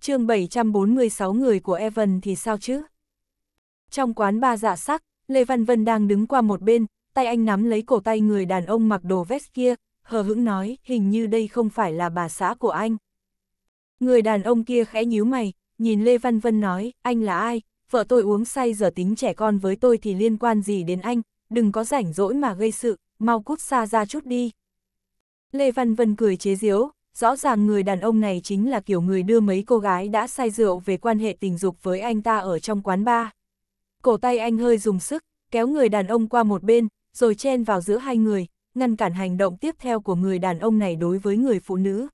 Speaker 1: chương 746 người của Evan thì sao chứ? Trong quán ba dạ sắc, Lê Văn Vân đang đứng qua một bên, tay anh nắm lấy cổ tay người đàn ông mặc đồ vest kia, hờ hững nói, hình như đây không phải là bà xã của anh. Người đàn ông kia khẽ nhíu mày, nhìn Lê Văn Vân nói, anh là ai, vợ tôi uống say giờ tính trẻ con với tôi thì liên quan gì đến anh, đừng có rảnh rỗi mà gây sự mau cút xa ra chút đi. Lê Văn Vân cười chế giễu, rõ ràng người đàn ông này chính là kiểu người đưa mấy cô gái đã say rượu về quan hệ tình dục với anh ta ở trong quán bar. Cổ tay anh hơi dùng sức, kéo người đàn ông qua một bên, rồi chen vào giữa hai người, ngăn cản hành động tiếp theo của người đàn ông này đối với người phụ nữ.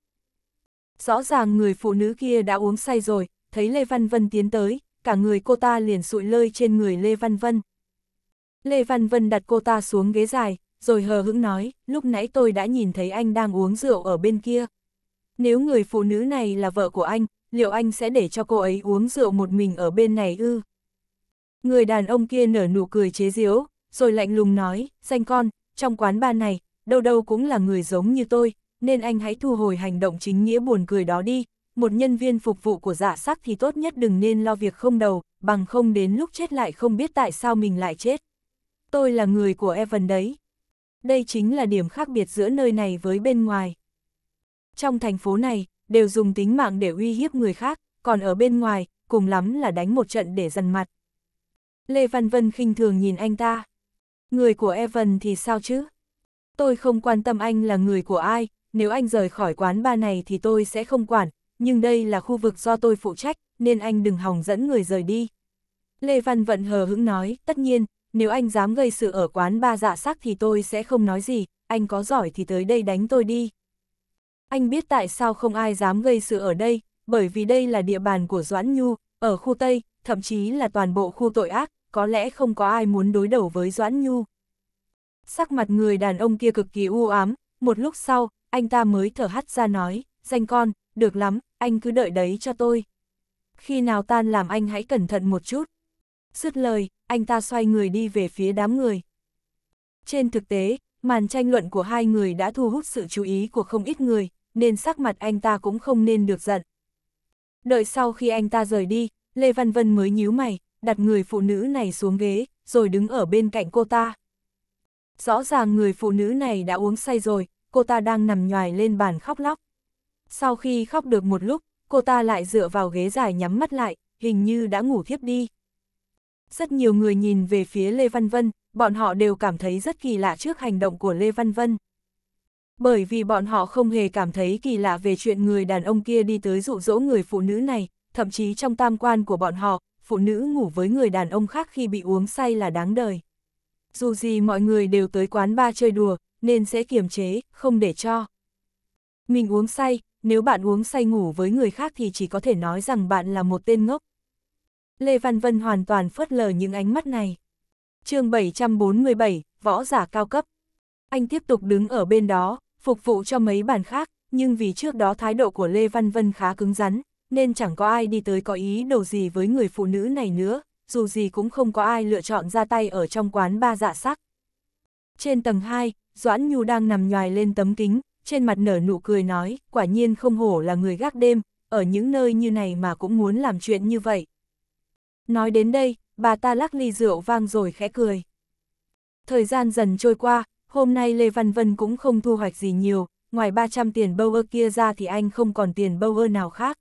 Speaker 1: Rõ ràng người phụ nữ kia đã uống say rồi, thấy Lê Văn Vân tiến tới, cả người cô ta liền sụi lơi trên người Lê Văn Vân. Lê Văn Vân đặt cô ta xuống ghế dài, rồi hờ hững nói, lúc nãy tôi đã nhìn thấy anh đang uống rượu ở bên kia. Nếu người phụ nữ này là vợ của anh, liệu anh sẽ để cho cô ấy uống rượu một mình ở bên này ư? Người đàn ông kia nở nụ cười chế giễu, rồi lạnh lùng nói, danh con, trong quán bar này, đâu đâu cũng là người giống như tôi, nên anh hãy thu hồi hành động chính nghĩa buồn cười đó đi. Một nhân viên phục vụ của giả dạ sắc thì tốt nhất đừng nên lo việc không đầu, bằng không đến lúc chết lại không biết tại sao mình lại chết. Tôi là người của Evan đấy đây chính là điểm khác biệt giữa nơi này với bên ngoài. Trong thành phố này, đều dùng tính mạng để uy hiếp người khác, còn ở bên ngoài, cùng lắm là đánh một trận để dần mặt. Lê Văn Vân khinh thường nhìn anh ta. Người của Evan thì sao chứ? Tôi không quan tâm anh là người của ai, nếu anh rời khỏi quán ba này thì tôi sẽ không quản, nhưng đây là khu vực do tôi phụ trách, nên anh đừng hòng dẫn người rời đi. Lê Văn Vận hờ hững nói, tất nhiên, nếu anh dám gây sự ở quán ba dạ sắc thì tôi sẽ không nói gì, anh có giỏi thì tới đây đánh tôi đi. Anh biết tại sao không ai dám gây sự ở đây, bởi vì đây là địa bàn của Doãn Nhu, ở khu Tây, thậm chí là toàn bộ khu tội ác, có lẽ không có ai muốn đối đầu với Doãn Nhu. Sắc mặt người đàn ông kia cực kỳ u ám, một lúc sau, anh ta mới thở hắt ra nói, danh con, được lắm, anh cứ đợi đấy cho tôi. Khi nào tan làm anh hãy cẩn thận một chút. Dứt lời, anh ta xoay người đi về phía đám người. Trên thực tế, màn tranh luận của hai người đã thu hút sự chú ý của không ít người, nên sắc mặt anh ta cũng không nên được giận. Đợi sau khi anh ta rời đi, Lê Văn Vân mới nhíu mày, đặt người phụ nữ này xuống ghế, rồi đứng ở bên cạnh cô ta. Rõ ràng người phụ nữ này đã uống say rồi, cô ta đang nằm nhoài lên bàn khóc lóc. Sau khi khóc được một lúc, cô ta lại dựa vào ghế dài nhắm mắt lại, hình như đã ngủ thiếp đi rất nhiều người nhìn về phía Lê Văn Vân, bọn họ đều cảm thấy rất kỳ lạ trước hành động của Lê Văn Vân. Bởi vì bọn họ không hề cảm thấy kỳ lạ về chuyện người đàn ông kia đi tới dụ dỗ người phụ nữ này, thậm chí trong tam quan của bọn họ, phụ nữ ngủ với người đàn ông khác khi bị uống say là đáng đời. Dù gì mọi người đều tới quán ba chơi đùa, nên sẽ kiềm chế, không để cho. Mình uống say, nếu bạn uống say ngủ với người khác thì chỉ có thể nói rằng bạn là một tên ngốc. Lê Văn Vân hoàn toàn phớt lờ những ánh mắt này. chương 747, võ giả cao cấp. Anh tiếp tục đứng ở bên đó, phục vụ cho mấy bàn khác, nhưng vì trước đó thái độ của Lê Văn Vân khá cứng rắn, nên chẳng có ai đi tới có ý đồ gì với người phụ nữ này nữa, dù gì cũng không có ai lựa chọn ra tay ở trong quán ba dạ sắc. Trên tầng 2, Doãn Nhu đang nằm nhoài lên tấm kính, trên mặt nở nụ cười nói, quả nhiên không hổ là người gác đêm, ở những nơi như này mà cũng muốn làm chuyện như vậy. Nói đến đây, bà ta lắc ly rượu vang rồi khẽ cười. Thời gian dần trôi qua, hôm nay Lê Văn Vân cũng không thu hoạch gì nhiều, ngoài 300 tiền bâu ơ kia ra thì anh không còn tiền bâu ơ nào khác.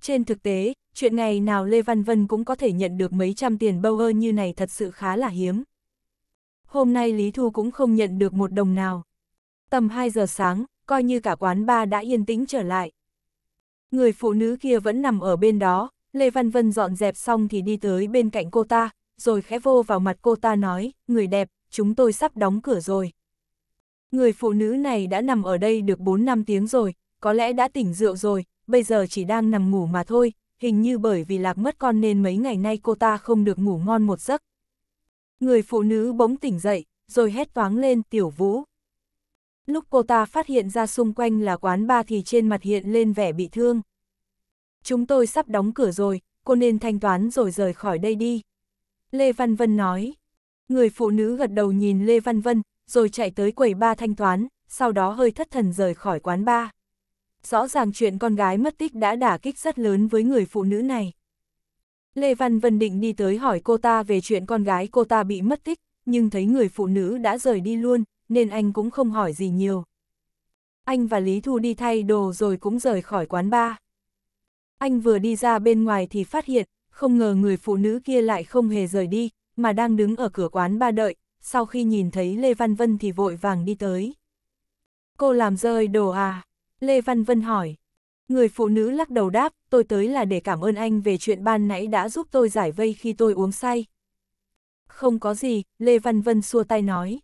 Speaker 1: Trên thực tế, chuyện ngày nào Lê Văn Vân cũng có thể nhận được mấy trăm tiền bâu ơ như này thật sự khá là hiếm. Hôm nay Lý Thu cũng không nhận được một đồng nào. Tầm 2 giờ sáng, coi như cả quán bar đã yên tĩnh trở lại. Người phụ nữ kia vẫn nằm ở bên đó, Lê Văn Vân dọn dẹp xong thì đi tới bên cạnh cô ta, rồi khẽ vô vào mặt cô ta nói, người đẹp, chúng tôi sắp đóng cửa rồi. Người phụ nữ này đã nằm ở đây được 4 năm tiếng rồi, có lẽ đã tỉnh rượu rồi, bây giờ chỉ đang nằm ngủ mà thôi, hình như bởi vì lạc mất con nên mấy ngày nay cô ta không được ngủ ngon một giấc. Người phụ nữ bỗng tỉnh dậy, rồi hét toáng lên tiểu vũ. Lúc cô ta phát hiện ra xung quanh là quán ba thì trên mặt hiện lên vẻ bị thương chúng tôi sắp đóng cửa rồi, cô nên thanh toán rồi rời khỏi đây đi. Lê Văn Vân nói. Người phụ nữ gật đầu nhìn Lê Văn Vân, rồi chạy tới quầy ba thanh toán, sau đó hơi thất thần rời khỏi quán ba. Rõ ràng chuyện con gái mất tích đã đả kích rất lớn với người phụ nữ này. Lê Văn Vân định đi tới hỏi cô ta về chuyện con gái cô ta bị mất tích, nhưng thấy người phụ nữ đã rời đi luôn, nên anh cũng không hỏi gì nhiều. Anh và Lý Thu đi thay đồ rồi cũng rời khỏi quán bar. Anh vừa đi ra bên ngoài thì phát hiện, không ngờ người phụ nữ kia lại không hề rời đi, mà đang đứng ở cửa quán ba đợi, sau khi nhìn thấy Lê Văn Vân thì vội vàng đi tới. Cô làm rơi đồ à? Lê Văn Vân hỏi. Người phụ nữ lắc đầu đáp, tôi tới là để cảm ơn anh về chuyện ban nãy đã giúp tôi giải vây khi tôi uống say. Không có gì, Lê Văn Vân xua tay nói.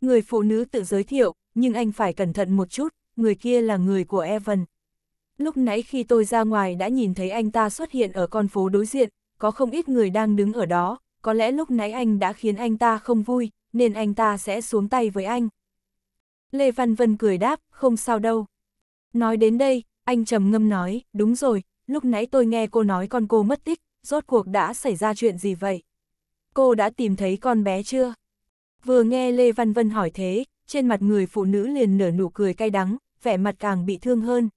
Speaker 1: Người phụ nữ tự giới thiệu, nhưng anh phải cẩn thận một chút, người kia là người của Evan. Lúc nãy khi tôi ra ngoài đã nhìn thấy anh ta xuất hiện ở con phố đối diện, có không ít người đang đứng ở đó, có lẽ lúc nãy anh đã khiến anh ta không vui, nên anh ta sẽ xuống tay với anh. Lê Văn Vân cười đáp, không sao đâu. Nói đến đây, anh trầm ngâm nói, đúng rồi, lúc nãy tôi nghe cô nói con cô mất tích, rốt cuộc đã xảy ra chuyện gì vậy? Cô đã tìm thấy con bé chưa? Vừa nghe Lê Văn Vân hỏi thế, trên mặt người phụ nữ liền nở nụ cười cay đắng, vẻ mặt càng bị thương hơn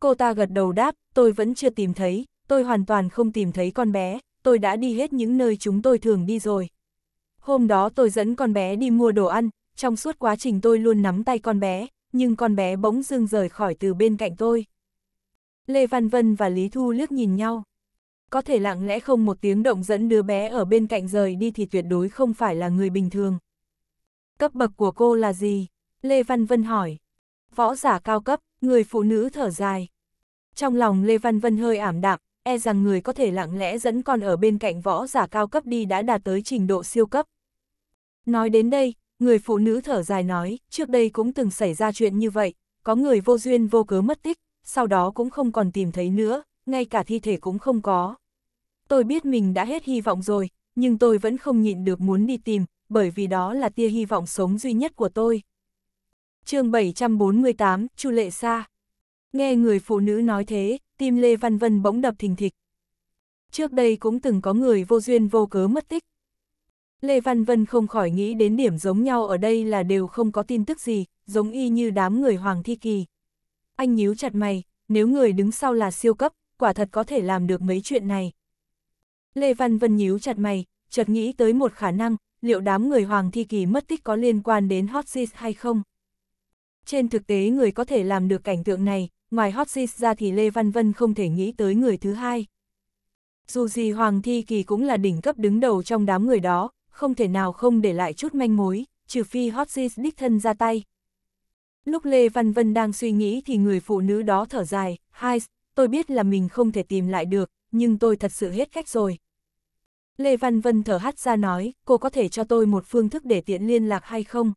Speaker 1: cô ta gật đầu đáp, tôi vẫn chưa tìm thấy, tôi hoàn toàn không tìm thấy con bé, tôi đã đi hết những nơi chúng tôi thường đi rồi. Hôm đó tôi dẫn con bé đi mua đồ ăn, trong suốt quá trình tôi luôn nắm tay con bé, nhưng con bé bỗng dưng rời khỏi từ bên cạnh tôi. Lê Văn Vân và Lý Thu liếc nhìn nhau. Có thể lặng lẽ không một tiếng động dẫn đứa bé ở bên cạnh rời đi thì tuyệt đối không phải là người bình thường. Cấp bậc của cô là gì? Lê Văn Vân hỏi. Võ giả cao cấp, Người phụ nữ thở dài. Trong lòng Lê Văn Vân hơi ảm đạm, e rằng người có thể lặng lẽ dẫn con ở bên cạnh võ giả cao cấp đi đã đạt tới trình độ siêu cấp. Nói đến đây, người phụ nữ thở dài nói, trước đây cũng từng xảy ra chuyện như vậy, có người vô duyên vô cớ mất tích, sau đó cũng không còn tìm thấy nữa, ngay cả thi thể cũng không có. Tôi biết mình đã hết hy vọng rồi, nhưng tôi vẫn không nhịn được muốn đi tìm, bởi vì đó là tia hy vọng sống duy nhất của tôi chương 748, Chu Lệ Sa. Nghe người phụ nữ nói thế, tim Lê Văn Vân bỗng đập thình thịch. Trước đây cũng từng có người vô duyên vô cớ mất tích. Lê Văn Vân không khỏi nghĩ đến điểm giống nhau ở đây là đều không có tin tức gì, giống y như đám người Hoàng Thi Kỳ. Anh nhíu chặt mày, nếu người đứng sau là siêu cấp, quả thật có thể làm được mấy chuyện này. Lê Văn Vân nhíu chặt mày, chợt nghĩ tới một khả năng, liệu đám người Hoàng Thi Kỳ mất tích có liên quan đến Hot Seat hay không? Trên thực tế người có thể làm được cảnh tượng này, ngoài hot seat ra thì Lê Văn Vân không thể nghĩ tới người thứ hai. Dù gì Hoàng Thi Kỳ cũng là đỉnh cấp đứng đầu trong đám người đó, không thể nào không để lại chút manh mối, trừ phi hot seat đích thân ra tay. Lúc Lê Văn Vân đang suy nghĩ thì người phụ nữ đó thở dài, hai, tôi biết là mình không thể tìm lại được, nhưng tôi thật sự hết cách rồi. Lê Văn Vân thở hắt ra nói, cô có thể cho tôi một phương thức để tiện liên lạc hay không?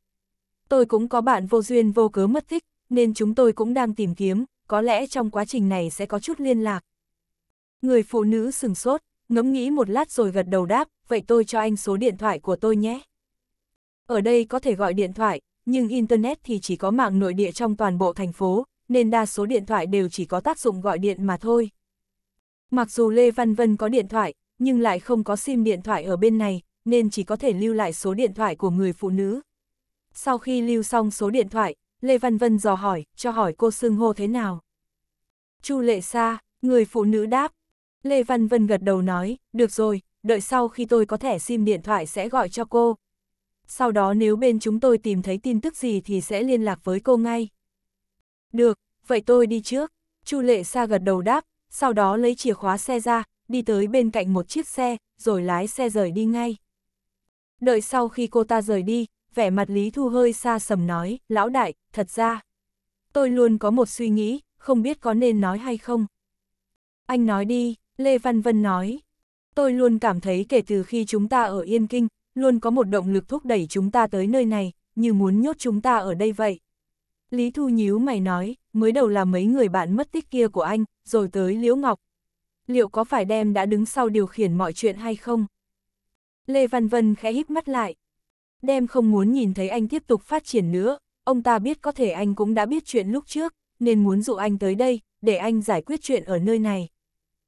Speaker 1: tôi cũng có bạn vô duyên vô cớ mất tích, nên chúng tôi cũng đang tìm kiếm, có lẽ trong quá trình này sẽ có chút liên lạc. Người phụ nữ sừng sốt, ngẫm nghĩ một lát rồi gật đầu đáp, vậy tôi cho anh số điện thoại của tôi nhé. Ở đây có thể gọi điện thoại, nhưng Internet thì chỉ có mạng nội địa trong toàn bộ thành phố, nên đa số điện thoại đều chỉ có tác dụng gọi điện mà thôi. Mặc dù Lê Văn Vân có điện thoại, nhưng lại không có sim điện thoại ở bên này, nên chỉ có thể lưu lại số điện thoại của người phụ nữ. Sau khi lưu xong số điện thoại, Lê Văn Vân dò hỏi, cho hỏi cô xưng hô thế nào. Chu Lệ Sa, người phụ nữ đáp. Lê Văn Vân gật đầu nói, được rồi, đợi sau khi tôi có thẻ SIM điện thoại sẽ gọi cho cô. Sau đó nếu bên chúng tôi tìm thấy tin tức gì thì sẽ liên lạc với cô ngay. Được, vậy tôi đi trước. Chu Lệ Sa gật đầu đáp, sau đó lấy chìa khóa xe ra, đi tới bên cạnh một chiếc xe, rồi lái xe rời đi ngay. Đợi sau khi cô ta rời đi, vẻ mặt Lý Thu hơi xa sầm nói, lão đại, thật ra, tôi luôn có một suy nghĩ, không biết có nên nói hay không. Anh nói đi, Lê Văn Vân nói, tôi luôn cảm thấy kể từ khi chúng ta ở Yên Kinh, luôn có một động lực thúc đẩy chúng ta tới nơi này, như muốn nhốt chúng ta ở đây vậy. Lý Thu nhíu mày nói, mới đầu là mấy người bạn mất tích kia của anh, rồi tới Liễu Ngọc. Liệu có phải đem đã đứng sau điều khiển mọi chuyện hay không? Lê Văn Vân khẽ híp mắt lại, đem không muốn nhìn thấy anh tiếp tục phát triển nữa, ông ta biết có thể anh cũng đã biết chuyện lúc trước, nên muốn dụ anh tới đây, để anh giải quyết chuyện ở nơi này.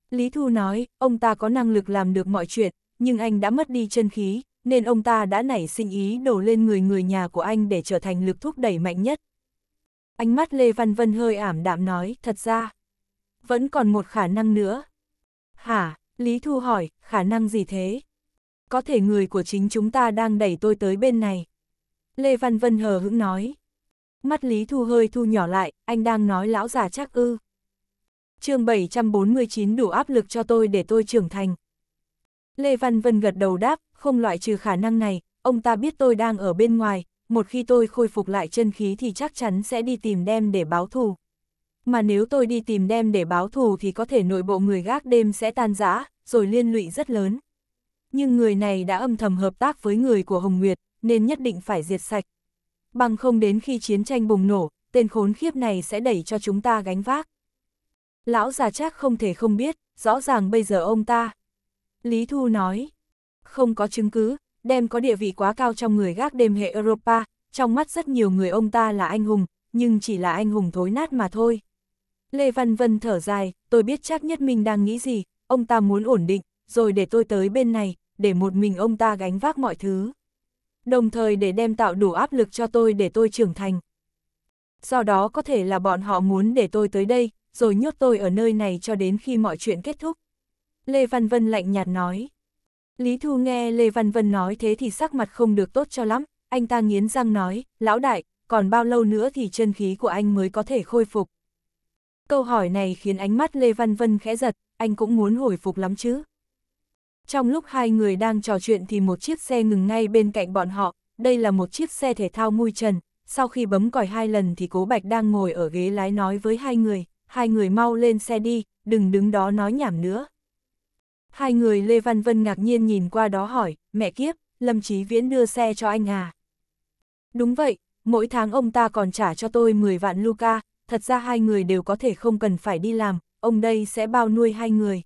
Speaker 1: Lý Thu nói, ông ta có năng lực làm được mọi chuyện, nhưng anh đã mất đi chân khí, nên ông ta đã nảy sinh ý đổ lên người người nhà của anh để trở thành lực thúc đẩy mạnh nhất. Ánh mắt Lê Văn Vân hơi ảm đạm nói, thật ra, vẫn còn một khả năng nữa. Hả, Lý Thu hỏi, khả năng gì thế? có thể người của chính chúng ta đang đẩy tôi tới bên này. Lê Văn Vân hờ hững nói. Mắt Lý Thu hơi thu nhỏ lại, anh đang nói lão già chắc ư. chương 749 đủ áp lực cho tôi để tôi trưởng thành. Lê Văn Vân gật đầu đáp, không loại trừ khả năng này, ông ta biết tôi đang ở bên ngoài, một khi tôi khôi phục lại chân khí thì chắc chắn sẽ đi tìm đem để báo thù. Mà nếu tôi đi tìm đem để báo thù thì có thể nội bộ người gác đêm sẽ tan rã, rồi liên lụy rất lớn nhưng người này đã âm thầm hợp tác với người của Hồng Nguyệt, nên nhất định phải diệt sạch. Bằng không đến khi chiến tranh bùng nổ, tên khốn khiếp này sẽ đẩy cho chúng ta gánh vác. Lão già chắc không thể không biết, rõ ràng bây giờ ông ta. Lý Thu nói, không có chứng cứ, đem có địa vị quá cao trong người gác đêm hệ Europa, trong mắt rất nhiều người ông ta là anh hùng, nhưng chỉ là anh hùng thối nát mà thôi. Lê Văn Vân thở dài, tôi biết chắc nhất mình đang nghĩ gì, ông ta muốn ổn định, rồi để tôi tới bên này, để một mình ông ta gánh vác mọi thứ. Đồng thời để đem tạo đủ áp lực cho tôi để tôi trưởng thành. Do đó có thể là bọn họ muốn để tôi tới đây, rồi nhốt tôi ở nơi này cho đến khi mọi chuyện kết thúc. Lê Văn Vân lạnh nhạt nói. Lý Thu nghe Lê Văn Vân nói thế thì sắc mặt không được tốt cho lắm, anh ta nghiến răng nói, lão đại, còn bao lâu nữa thì chân khí của anh mới có thể khôi phục. Câu hỏi này khiến ánh mắt Lê Văn Vân khẽ giật, anh cũng muốn hồi phục lắm chứ. Trong lúc hai người đang trò chuyện thì một chiếc xe ngừng ngay bên cạnh bọn họ, đây là một chiếc xe thể thao mui trần, sau khi bấm còi hai lần thì Cố Bạch đang ngồi ở ghế lái nói với hai người, hai người mau lên xe đi, đừng đứng đó nói nhảm nữa. Hai người Lê Văn Vân ngạc nhiên nhìn qua đó hỏi, mẹ kiếp, Lâm Chí Viễn đưa xe cho anh à? Đúng vậy, mỗi tháng ông ta còn trả cho tôi 10 vạn Luca, thật ra hai người đều có thể không cần phải đi làm, ông đây sẽ bao nuôi hai người.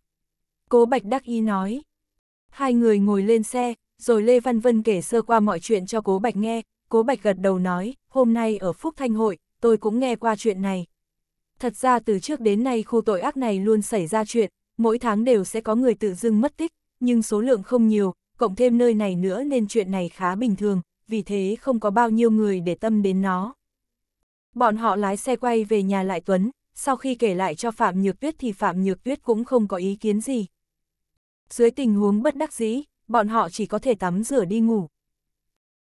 Speaker 1: Cố Bạch Đắc ý nói, Hai người ngồi lên xe, rồi Lê Văn Vân kể sơ qua mọi chuyện cho Cố Bạch nghe, Cố Bạch gật đầu nói, hôm nay ở Phúc Thanh Hội, tôi cũng nghe qua chuyện này. Thật ra từ trước đến nay khu tội ác này luôn xảy ra chuyện, mỗi tháng đều sẽ có người tự dưng mất tích, nhưng số lượng không nhiều, cộng thêm nơi này nữa nên chuyện này khá bình thường, vì thế không có bao nhiêu người để tâm đến nó. Bọn họ lái xe quay về nhà lại Tuấn, sau khi kể lại cho Phạm Nhược Tuyết thì Phạm Nhược Tuyết cũng không có ý kiến gì. Dưới tình huống bất đắc dĩ, bọn họ chỉ có thể tắm rửa đi ngủ.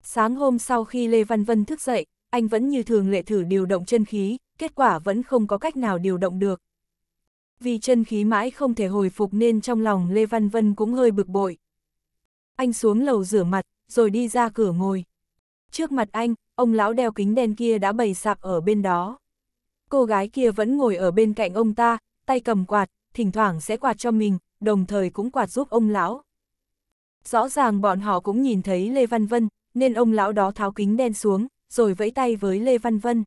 Speaker 1: Sáng hôm sau khi Lê Văn Vân thức dậy, anh vẫn như thường lệ thử điều động chân khí, kết quả vẫn không có cách nào điều động được. Vì chân khí mãi không thể hồi phục nên trong lòng Lê Văn Vân cũng hơi bực bội. Anh xuống lầu rửa mặt, rồi đi ra cửa ngồi. Trước mặt anh, ông lão đeo kính đen kia đã bày sạp ở bên đó. Cô gái kia vẫn ngồi ở bên cạnh ông ta, tay cầm quạt, thỉnh thoảng sẽ quạt cho mình, đồng thời cũng quạt giúp ông lão. Rõ ràng bọn họ cũng nhìn thấy Lê Văn Vân, nên ông lão đó tháo kính đen xuống, rồi vẫy tay với Lê Văn Vân.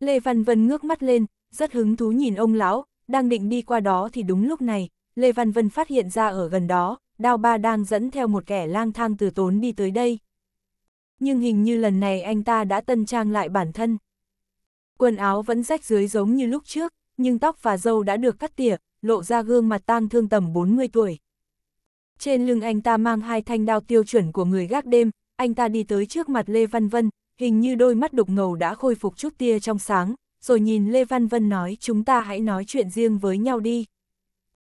Speaker 1: Lê Văn Vân ngước mắt lên, rất hứng thú nhìn ông lão, đang định đi qua đó thì đúng lúc này, Lê Văn Vân phát hiện ra ở gần đó, Đao Ba đang dẫn theo một kẻ lang thang từ tốn đi tới đây. Nhưng hình như lần này anh ta đã tân trang lại bản thân. Quần áo vẫn rách dưới giống như lúc trước, nhưng tóc và râu đã được cắt tỉa, lộ ra gương mặt tang thương tầm 40 tuổi. Trên lưng anh ta mang hai thanh đao tiêu chuẩn của người gác đêm, anh ta đi tới trước mặt Lê Văn Vân, hình như đôi mắt đục ngầu đã khôi phục chút tia trong sáng, rồi nhìn Lê Văn Vân nói chúng ta hãy nói chuyện riêng với nhau đi.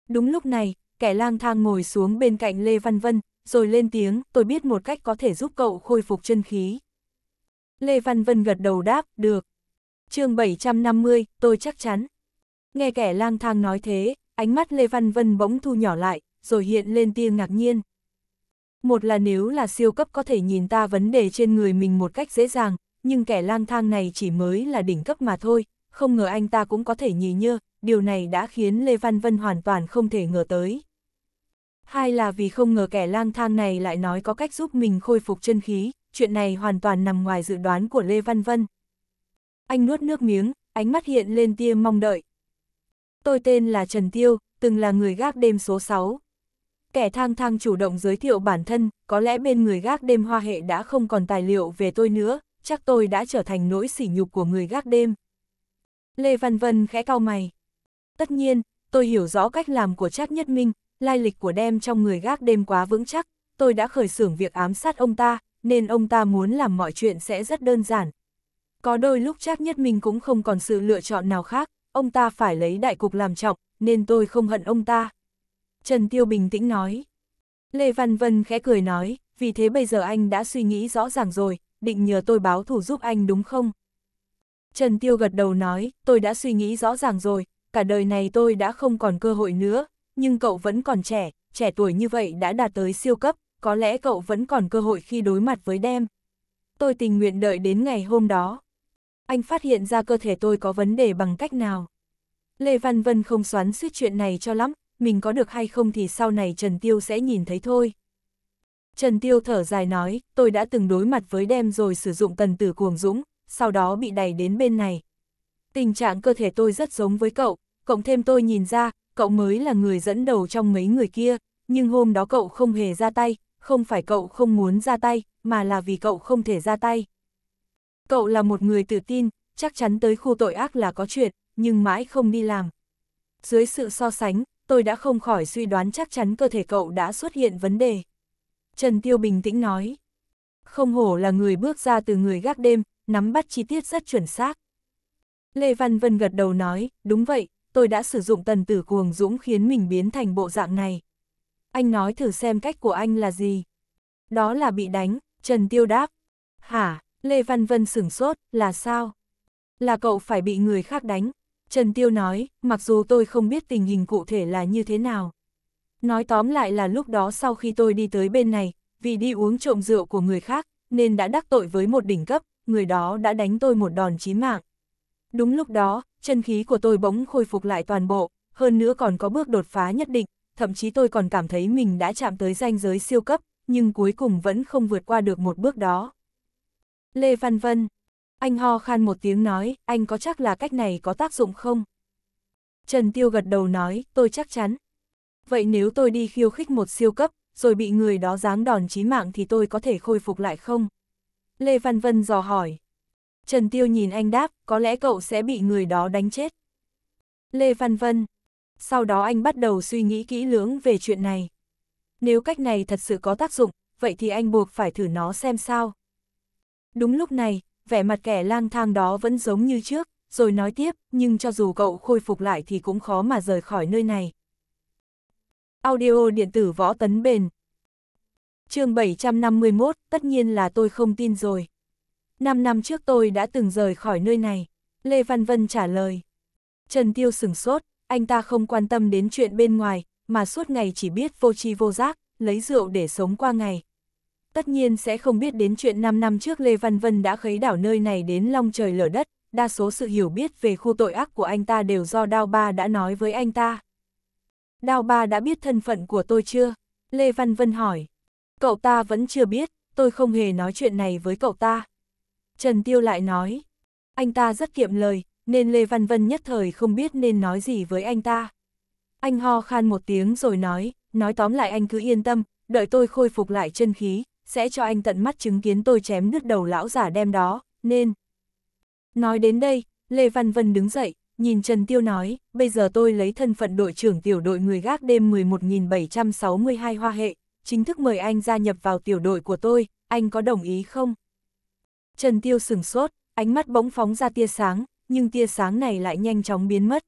Speaker 1: Đúng lúc này, kẻ lang thang ngồi xuống bên cạnh Lê Văn Vân, rồi lên tiếng, tôi biết một cách có thể giúp cậu khôi phục chân khí. Lê Văn Vân gật đầu đáp, được. chương 750, tôi chắc chắn. Nghe kẻ lang thang nói thế, ánh mắt Lê Văn Vân bỗng thu nhỏ lại, rồi hiện lên tia ngạc nhiên. Một là nếu là siêu cấp có thể nhìn ta vấn đề trên người mình một cách dễ dàng, nhưng kẻ lang thang này chỉ mới là đỉnh cấp mà thôi, không ngờ anh ta cũng có thể nhì nhơ, điều này đã khiến Lê Văn Vân hoàn toàn không thể ngờ tới. Hai là vì không ngờ kẻ lang thang này lại nói có cách giúp mình khôi phục chân khí, chuyện này hoàn toàn nằm ngoài dự đoán của Lê Văn Vân. Anh nuốt nước miếng, ánh mắt hiện lên tia mong đợi, Tôi tên là Trần Tiêu, từng là người gác đêm số 6. Kẻ thang thang chủ động giới thiệu bản thân, có lẽ bên người gác đêm hoa hệ đã không còn tài liệu về tôi nữa, chắc tôi đã trở thành nỗi sỉ nhục của người gác đêm. Lê Văn Vân khẽ cau mày. Tất nhiên, tôi hiểu rõ cách làm của Trác Nhất Minh, lai lịch của đem trong người gác đêm quá vững chắc, tôi đã khởi xưởng việc ám sát ông ta, nên ông ta muốn làm mọi chuyện sẽ rất đơn giản. Có đôi lúc Trác Nhất Minh cũng không còn sự lựa chọn nào khác ông ta phải lấy đại cục làm trọng, nên tôi không hận ông ta. Trần Tiêu bình tĩnh nói. Lê Văn Vân khẽ cười nói, vì thế bây giờ anh đã suy nghĩ rõ ràng rồi, định nhờ tôi báo thủ giúp anh đúng không? Trần Tiêu gật đầu nói, tôi đã suy nghĩ rõ ràng rồi, cả đời này tôi đã không còn cơ hội nữa, nhưng cậu vẫn còn trẻ, trẻ tuổi như vậy đã đạt tới siêu cấp, có lẽ cậu vẫn còn cơ hội khi đối mặt với đem. Tôi tình nguyện đợi đến ngày hôm đó anh phát hiện ra cơ thể tôi có vấn đề bằng cách nào. Lê Văn Vân không xoắn suýt chuyện này cho lắm, mình có được hay không thì sau này Trần Tiêu sẽ nhìn thấy thôi. Trần Tiêu thở dài nói, tôi đã từng đối mặt với đem rồi sử dụng tần tử cuồng dũng, sau đó bị đẩy đến bên này. Tình trạng cơ thể tôi rất giống với cậu, cộng thêm tôi nhìn ra, cậu mới là người dẫn đầu trong mấy người kia, nhưng hôm đó cậu không hề ra tay, không phải cậu không muốn ra tay, mà là vì cậu không thể ra tay. Cậu là một người tự tin, chắc chắn tới khu tội ác là có chuyện, nhưng mãi không đi làm. Dưới sự so sánh, tôi đã không khỏi suy đoán chắc chắn cơ thể cậu đã xuất hiện vấn đề. Trần Tiêu bình tĩnh nói. Không hổ là người bước ra từ người gác đêm, nắm bắt chi tiết rất chuẩn xác. Lê Văn Vân gật đầu nói, đúng vậy, tôi đã sử dụng tần tử cuồng dũng khiến mình biến thành bộ dạng này. Anh nói thử xem cách của anh là gì. Đó là bị đánh, Trần Tiêu đáp. Hả, Lê Văn Vân sửng sốt, là sao? Là cậu phải bị người khác đánh. Trần Tiêu nói, mặc dù tôi không biết tình hình cụ thể là như thế nào. Nói tóm lại là lúc đó sau khi tôi đi tới bên này, vì đi uống trộm rượu của người khác, nên đã đắc tội với một đỉnh cấp, người đó đã đánh tôi một đòn chí mạng. Đúng lúc đó, chân khí của tôi bỗng khôi phục lại toàn bộ, hơn nữa còn có bước đột phá nhất định, thậm chí tôi còn cảm thấy mình đã chạm tới ranh giới siêu cấp, nhưng cuối cùng vẫn không vượt qua được một bước đó. Lê Văn Vân. Anh ho khan một tiếng nói, anh có chắc là cách này có tác dụng không? Trần Tiêu gật đầu nói, tôi chắc chắn. Vậy nếu tôi đi khiêu khích một siêu cấp, rồi bị người đó giáng đòn chí mạng thì tôi có thể khôi phục lại không? Lê Văn Vân dò hỏi. Trần Tiêu nhìn anh đáp, có lẽ cậu sẽ bị người đó đánh chết. Lê Văn Vân. Sau đó anh bắt đầu suy nghĩ kỹ lưỡng về chuyện này. Nếu cách này thật sự có tác dụng, vậy thì anh buộc phải thử nó xem sao. Đúng lúc này, vẻ mặt kẻ lang thang đó vẫn giống như trước, rồi nói tiếp, nhưng cho dù cậu khôi phục lại thì cũng khó mà rời khỏi nơi này. Audio điện tử võ tấn bền chương 751, tất nhiên là tôi không tin rồi. Năm năm trước tôi đã từng rời khỏi nơi này. Lê Văn Vân trả lời. Trần Tiêu sửng sốt, anh ta không quan tâm đến chuyện bên ngoài, mà suốt ngày chỉ biết vô tri vô giác, lấy rượu để sống qua ngày, tất nhiên sẽ không biết đến chuyện 5 năm trước Lê Văn Vân đã khấy đảo nơi này đến long trời lở đất, đa số sự hiểu biết về khu tội ác của anh ta đều do Đao Ba đã nói với anh ta. Đao Ba đã biết thân phận của tôi chưa? Lê Văn Vân hỏi. Cậu ta vẫn chưa biết, tôi không hề nói chuyện này với cậu ta. Trần Tiêu lại nói. Anh ta rất kiệm lời, nên Lê Văn Vân nhất thời không biết nên nói gì với anh ta. Anh ho khan một tiếng rồi nói, nói tóm lại anh cứ yên tâm, đợi tôi khôi phục lại chân khí, sẽ cho anh tận mắt chứng kiến tôi chém đứt đầu lão giả đem đó, nên... Nói đến đây, Lê Văn Vân đứng dậy, nhìn Trần Tiêu nói, bây giờ tôi lấy thân phận đội trưởng tiểu đội người gác đêm 11.762 hoa hệ, chính thức mời anh gia nhập vào tiểu đội của tôi, anh có đồng ý không? Trần Tiêu sửng sốt, ánh mắt bỗng phóng ra tia sáng, nhưng tia sáng này lại nhanh chóng biến mất.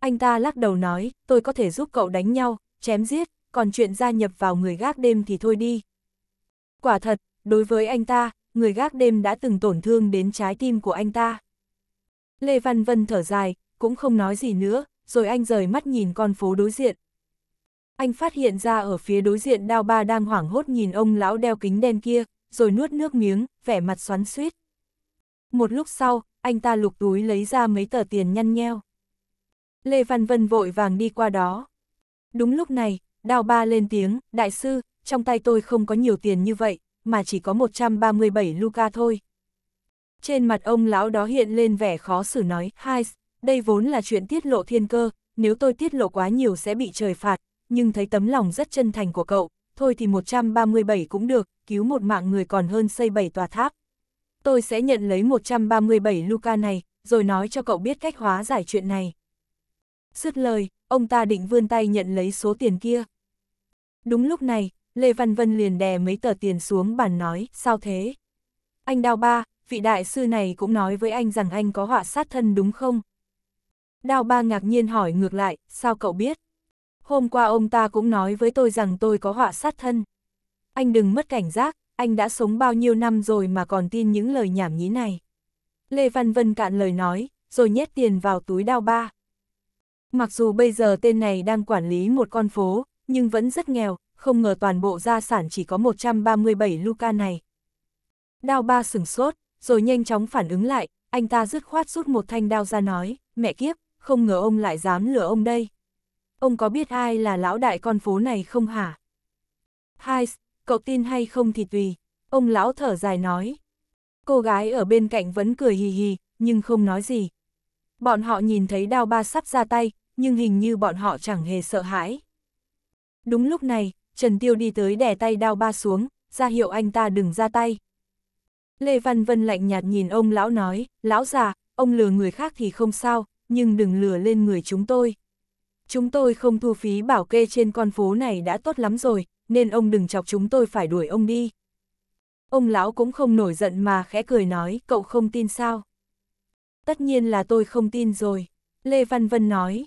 Speaker 1: Anh ta lắc đầu nói, tôi có thể giúp cậu đánh nhau, chém giết, còn chuyện gia nhập vào người gác đêm thì thôi đi, Quả thật, đối với anh ta, người gác đêm đã từng tổn thương đến trái tim của anh ta. Lê Văn Vân thở dài, cũng không nói gì nữa, rồi anh rời mắt nhìn con phố đối diện. Anh phát hiện ra ở phía đối diện đao ba đang hoảng hốt nhìn ông lão đeo kính đen kia, rồi nuốt nước miếng, vẻ mặt xoắn suýt. Một lúc sau, anh ta lục túi lấy ra mấy tờ tiền nhăn nheo. Lê Văn Vân vội vàng đi qua đó. Đúng lúc này, đào ba lên tiếng, đại sư, trong tay tôi không có nhiều tiền như vậy, mà chỉ có 137 Luca thôi. Trên mặt ông lão đó hiện lên vẻ khó xử nói, hai đây vốn là chuyện tiết lộ thiên cơ, nếu tôi tiết lộ quá nhiều sẽ bị trời phạt, nhưng thấy tấm lòng rất chân thành của cậu, thôi thì 137 cũng được, cứu một mạng người còn hơn xây bảy tòa tháp. Tôi sẽ nhận lấy 137 Luca này, rồi nói cho cậu biết cách hóa giải chuyện này. Sứt lời, ông ta định vươn tay nhận lấy số tiền kia. Đúng lúc này, Lê Văn Vân liền đè mấy tờ tiền xuống bàn nói, sao thế? Anh Đào Ba, vị đại sư này cũng nói với anh rằng anh có họa sát thân đúng không? Đào Ba ngạc nhiên hỏi ngược lại, sao cậu biết? Hôm qua ông ta cũng nói với tôi rằng tôi có họa sát thân. Anh đừng mất cảnh giác, anh đã sống bao nhiêu năm rồi mà còn tin những lời nhảm nhí này. Lê Văn Vân cạn lời nói, rồi nhét tiền vào túi Đào Ba. Mặc dù bây giờ tên này đang quản lý một con phố, nhưng vẫn rất nghèo, không ngờ toàn bộ gia sản chỉ có 137 Luca này. Đao ba sừng sốt, rồi nhanh chóng phản ứng lại, anh ta dứt khoát rút một thanh đao ra nói, mẹ kiếp, không ngờ ông lại dám lừa ông đây. Ông có biết ai là lão đại con phố này không hả? Hai, cậu tin hay không thì tùy, ông lão thở dài nói. Cô gái ở bên cạnh vẫn cười hì hì, nhưng không nói gì. Bọn họ nhìn thấy đao ba sắp ra tay, nhưng hình như bọn họ chẳng hề sợ hãi. Đúng lúc này, Trần Tiêu đi tới đè tay đao ba xuống, ra hiệu anh ta đừng ra tay. Lê Văn Vân lạnh nhạt nhìn ông lão nói, lão già, ông lừa người khác thì không sao, nhưng đừng lừa lên người chúng tôi. Chúng tôi không thu phí bảo kê trên con phố này đã tốt lắm rồi, nên ông đừng chọc chúng tôi phải đuổi ông đi. Ông lão cũng không nổi giận mà khẽ cười nói, cậu không tin sao? Tất nhiên là tôi không tin rồi. Lê Văn Vân nói,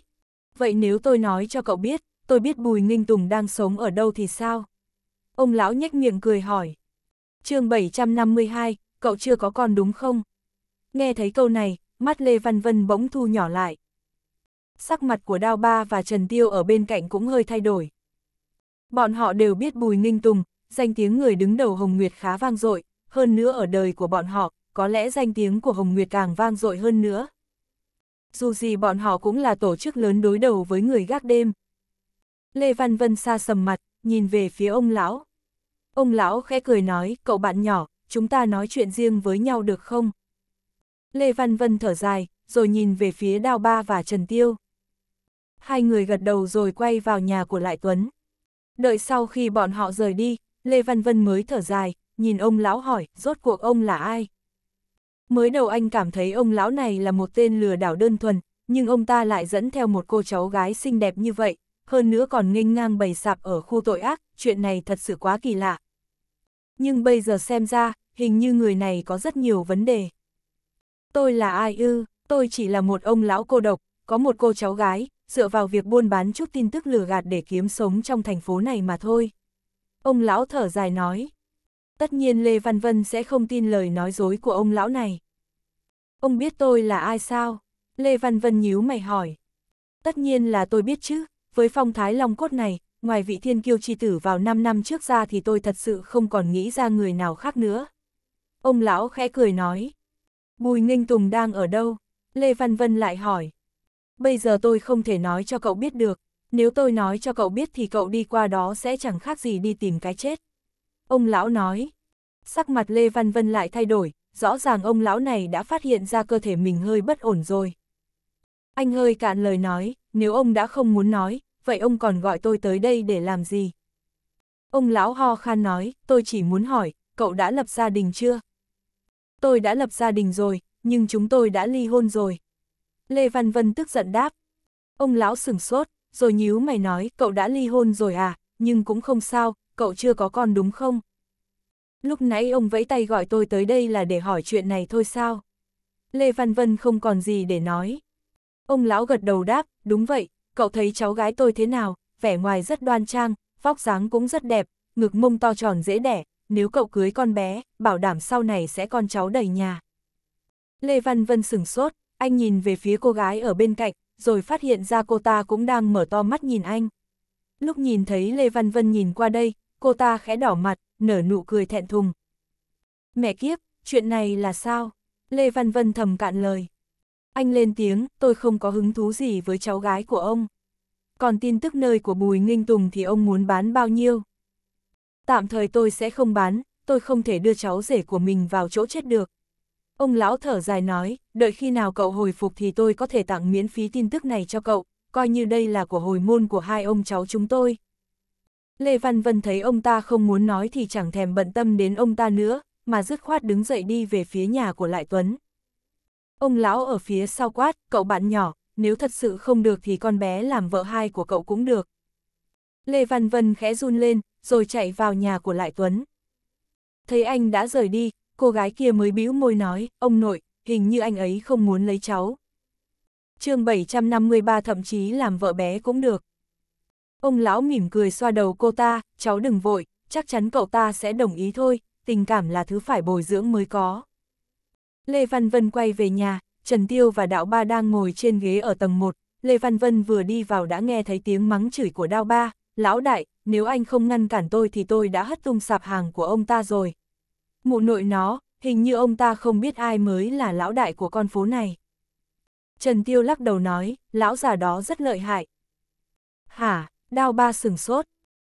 Speaker 1: vậy nếu tôi nói cho cậu biết, tôi biết Bùi Nghinh Tùng đang sống ở đâu thì sao? Ông lão nhếch miệng cười hỏi. chương 752, cậu chưa có con đúng không? Nghe thấy câu này, mắt Lê Văn Vân bỗng thu nhỏ lại. Sắc mặt của Đao Ba và Trần Tiêu ở bên cạnh cũng hơi thay đổi. Bọn họ đều biết Bùi Nghinh Tùng, danh tiếng người đứng đầu Hồng Nguyệt khá vang dội, hơn nữa ở đời của bọn họ, có lẽ danh tiếng của Hồng Nguyệt càng vang dội hơn nữa. Dù gì bọn họ cũng là tổ chức lớn đối đầu với người gác đêm. Lê Văn Vân xa sầm mặt, nhìn về phía ông lão. Ông lão khẽ cười nói, cậu bạn nhỏ, chúng ta nói chuyện riêng với nhau được không? Lê Văn Vân thở dài, rồi nhìn về phía Đào Ba và Trần Tiêu. Hai người gật đầu rồi quay vào nhà của Lại Tuấn. Đợi sau khi bọn họ rời đi, Lê Văn Vân mới thở dài, nhìn ông lão hỏi, rốt cuộc ông là ai? Mới đầu anh cảm thấy ông lão này là một tên lừa đảo đơn thuần, nhưng ông ta lại dẫn theo một cô cháu gái xinh đẹp như vậy, hơn nữa còn nghênh ngang bày sạp ở khu tội ác, chuyện này thật sự quá kỳ lạ. Nhưng bây giờ xem ra, hình như người này có rất nhiều vấn đề. Tôi là ai ư, tôi chỉ là một ông lão cô độc, có một cô cháu gái, dựa vào việc buôn bán chút tin tức lừa gạt để kiếm sống trong thành phố này mà thôi. Ông lão thở dài nói. Tất nhiên Lê Văn Vân sẽ không tin lời nói dối của ông lão này. Ông biết tôi là ai sao? Lê Văn Vân nhíu mày hỏi. Tất nhiên là tôi biết chứ, với phong thái long cốt này, ngoài vị thiên kiêu chi tử vào 5 năm trước ra thì tôi thật sự không còn nghĩ ra người nào khác nữa. Ông lão khẽ cười nói. Bùi Nghinh Tùng đang ở đâu? Lê Văn Vân lại hỏi. Bây giờ tôi không thể nói cho cậu biết được, nếu tôi nói cho cậu biết thì cậu đi qua đó sẽ chẳng khác gì đi tìm cái chết. Ông lão nói. Sắc mặt Lê Văn Vân lại thay đổi, rõ ràng ông lão này đã phát hiện ra cơ thể mình hơi bất ổn rồi. Anh hơi cạn lời nói, nếu ông đã không muốn nói, vậy ông còn gọi tôi tới đây để làm gì? Ông lão ho khan nói, tôi chỉ muốn hỏi, cậu đã lập gia đình chưa? Tôi đã lập gia đình rồi, nhưng chúng tôi đã ly hôn rồi. Lê Văn Vân tức giận đáp. Ông lão sửng sốt, rồi nhíu mày nói, cậu đã ly hôn rồi à, nhưng cũng không sao, cậu chưa có con đúng không? Lúc nãy ông vẫy tay gọi tôi tới đây là để hỏi chuyện này thôi sao? Lê Văn Vân không còn gì để nói. Ông lão gật đầu đáp, đúng vậy, cậu thấy cháu gái tôi thế nào, vẻ ngoài rất đoan trang, vóc dáng cũng rất đẹp, ngực mông to tròn dễ đẻ, nếu cậu cưới con bé, bảo đảm sau này sẽ con cháu đầy nhà. Lê Văn Vân sửng sốt, anh nhìn về phía cô gái ở bên cạnh, rồi phát hiện ra cô ta cũng đang mở to mắt nhìn anh. Lúc nhìn thấy Lê Văn Vân nhìn qua đây, cô ta khẽ đỏ mặt, nở nụ cười thẹn thùng. Mẹ kiếp, chuyện này là sao? Lê Văn Vân thầm cạn lời. Anh lên tiếng, tôi không có hứng thú gì với cháu gái của ông. Còn tin tức nơi của Bùi Nghinh Tùng thì ông muốn bán bao nhiêu? Tạm thời tôi sẽ không bán, tôi không thể đưa cháu rể của mình vào chỗ chết được. Ông lão thở dài nói, đợi khi nào cậu hồi phục thì tôi có thể tặng miễn phí tin tức này cho cậu, coi như đây là của hồi môn của hai ông cháu chúng tôi. Lê Văn Vân thấy ông ta không muốn nói thì chẳng thèm bận tâm đến ông ta nữa, mà dứt khoát đứng dậy đi về phía nhà của Lại Tuấn. Ông lão ở phía sau quát, cậu bạn nhỏ, nếu thật sự không được thì con bé làm vợ hai của cậu cũng được. Lê Văn Vân khẽ run lên, rồi chạy vào nhà của Lại Tuấn. Thấy anh đã rời đi, cô gái kia mới bĩu môi nói, ông nội, hình như anh ấy không muốn lấy cháu. chương 753 thậm chí làm vợ bé cũng được. Ông lão mỉm cười xoa đầu cô ta, cháu đừng vội, chắc chắn cậu ta sẽ đồng ý thôi, tình cảm là thứ phải bồi dưỡng mới có. Lê Văn Vân quay về nhà, Trần Tiêu và Đạo Ba đang ngồi trên ghế ở tầng 1, Lê Văn Vân vừa đi vào đã nghe thấy tiếng mắng chửi của Đạo Ba, lão đại, nếu anh không ngăn cản tôi thì tôi đã hất tung sạp hàng của ông ta rồi. Mụ nội nó, hình như ông ta không biết ai mới là lão đại của con phố này. Trần Tiêu lắc đầu nói, lão già đó rất lợi hại. Hả, Đao Ba sừng sốt,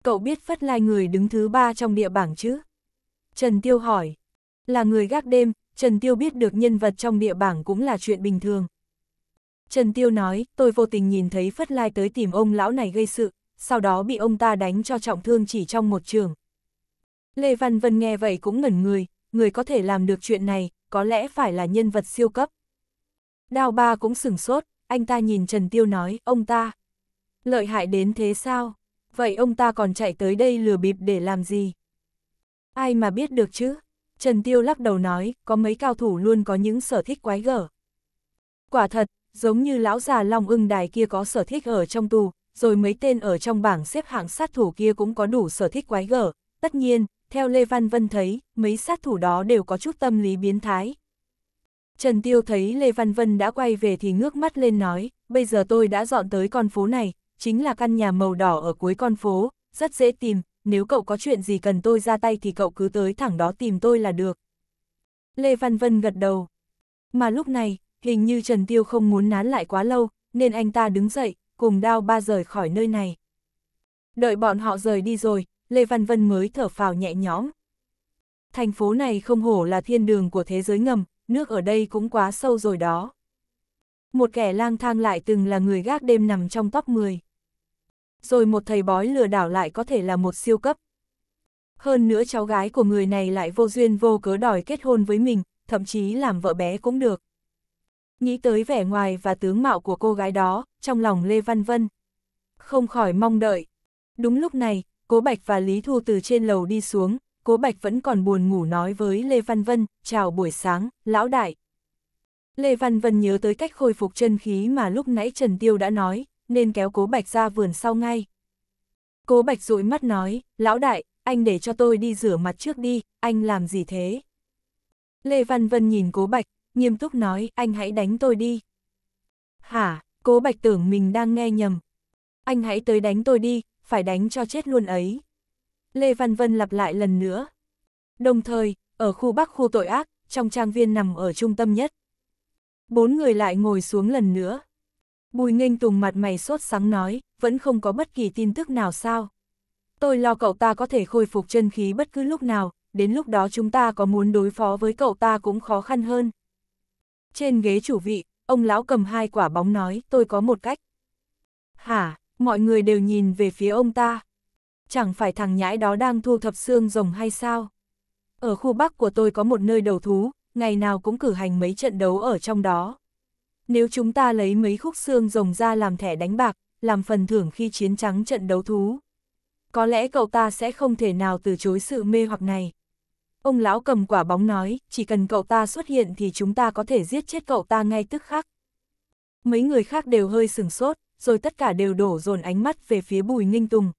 Speaker 1: cậu biết Phất Lai người đứng thứ ba trong địa bảng chứ? Trần Tiêu hỏi, là người gác đêm, Trần Tiêu biết được nhân vật trong địa bảng cũng là chuyện bình thường. Trần Tiêu nói, tôi vô tình nhìn thấy Phất Lai tới tìm ông lão này gây sự, sau đó bị ông ta đánh cho trọng thương chỉ trong một trường. Lê Văn Vân nghe vậy cũng ngẩn người, người có thể làm được chuyện này, có lẽ phải là nhân vật siêu cấp. Đào ba cũng sửng sốt, anh ta nhìn Trần Tiêu nói, ông ta, lợi hại đến thế sao? Vậy ông ta còn chạy tới đây lừa bịp để làm gì? Ai mà biết được chứ? Trần Tiêu lắc đầu nói, có mấy cao thủ luôn có những sở thích quái gở. Quả thật, giống như lão già Long ưng đài kia có sở thích ở trong tù, rồi mấy tên ở trong bảng xếp hạng sát thủ kia cũng có đủ sở thích quái gở. Tất nhiên, theo Lê Văn Vân thấy, mấy sát thủ đó đều có chút tâm lý biến thái. Trần Tiêu thấy Lê Văn Vân đã quay về thì ngước mắt lên nói, bây giờ tôi đã dọn tới con phố này, chính là căn nhà màu đỏ ở cuối con phố, rất dễ tìm, nếu cậu có chuyện gì cần tôi ra tay thì cậu cứ tới thẳng đó tìm tôi là được. Lê Văn Vân gật đầu. Mà lúc này, hình như Trần Tiêu không muốn nán lại quá lâu, nên anh ta đứng dậy, cùng đao ba rời khỏi nơi này. Đợi bọn họ rời đi rồi, Lê Văn Vân mới thở phào nhẹ nhõm. Thành phố này không hổ là thiên đường của thế giới ngầm, nước ở đây cũng quá sâu rồi đó. Một kẻ lang thang lại từng là người gác đêm nằm trong top 10 rồi một thầy bói lừa đảo lại có thể là một siêu cấp. Hơn nữa cháu gái của người này lại vô duyên vô cớ đòi kết hôn với mình, thậm chí làm vợ bé cũng được. Nghĩ tới vẻ ngoài và tướng mạo của cô gái đó, trong lòng Lê Văn Vân. Không khỏi mong đợi. Đúng lúc này, Cố Bạch và Lý Thu từ trên lầu đi xuống, Cố Bạch vẫn còn buồn ngủ nói với Lê Văn Vân, chào buổi sáng, lão đại. Lê Văn Vân nhớ tới cách khôi phục chân khí mà lúc nãy Trần Tiêu đã nói, nên kéo cố bạch ra vườn sau ngay. Cố bạch dụi mắt nói, lão đại, anh để cho tôi đi rửa mặt trước đi, anh làm gì thế? Lê Văn Vân nhìn cố bạch, nghiêm túc nói, anh hãy đánh tôi đi. Hả, cố bạch tưởng mình đang nghe nhầm. Anh hãy tới đánh tôi đi, phải đánh cho chết luôn ấy. Lê Văn Vân lặp lại lần nữa. Đồng thời, ở khu bắc khu tội ác, trong trang viên nằm ở trung tâm nhất. Bốn người lại ngồi xuống lần nữa. Bùi nghênh tùng mặt mày sốt sáng nói, vẫn không có bất kỳ tin tức nào sao. Tôi lo cậu ta có thể khôi phục chân khí bất cứ lúc nào, đến lúc đó chúng ta có muốn đối phó với cậu ta cũng khó khăn hơn. Trên ghế chủ vị, ông lão cầm hai quả bóng nói, tôi có một cách. Hả, mọi người đều nhìn về phía ông ta. Chẳng phải thằng nhãi đó đang thu thập xương rồng hay sao? Ở khu Bắc của tôi có một nơi đầu thú, ngày nào cũng cử hành mấy trận đấu ở trong đó. Nếu chúng ta lấy mấy khúc xương rồng ra làm thẻ đánh bạc, làm phần thưởng khi chiến trắng trận đấu thú. Có lẽ cậu ta sẽ không thể nào từ chối sự mê hoặc này. Ông lão cầm quả bóng nói, chỉ cần cậu ta xuất hiện thì chúng ta có thể giết chết cậu ta ngay tức khắc. Mấy người khác đều hơi sừng sốt, rồi tất cả đều đổ dồn ánh mắt về phía Bùi Nghinh Tùng.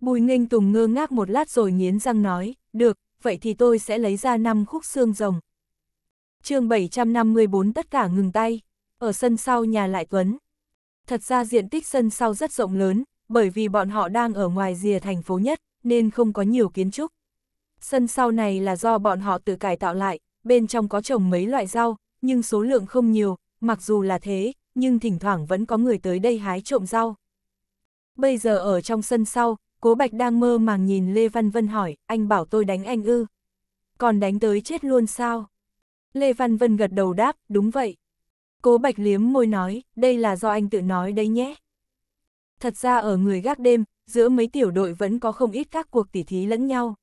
Speaker 1: Bùi Nghinh Tùng ngơ ngác một lát rồi nghiến răng nói, được, vậy thì tôi sẽ lấy ra năm khúc xương rồng. chương 754 tất cả ngừng tay ở sân sau nhà lại Tuấn. Thật ra diện tích sân sau rất rộng lớn, bởi vì bọn họ đang ở ngoài rìa thành phố nhất, nên không có nhiều kiến trúc. Sân sau này là do bọn họ tự cải tạo lại, bên trong có trồng mấy loại rau, nhưng số lượng không nhiều, mặc dù là thế, nhưng thỉnh thoảng vẫn có người tới đây hái trộm rau. Bây giờ ở trong sân sau, Cố Bạch đang mơ màng nhìn Lê Văn Vân hỏi, anh bảo tôi đánh anh ư. Còn đánh tới chết luôn sao? Lê Văn Vân gật đầu đáp, đúng vậy. Cố Bạch liếm môi nói, đây là do anh tự nói đấy nhé. Thật ra ở người gác đêm, giữa mấy tiểu đội vẫn có không ít các cuộc tỉ thí lẫn nhau.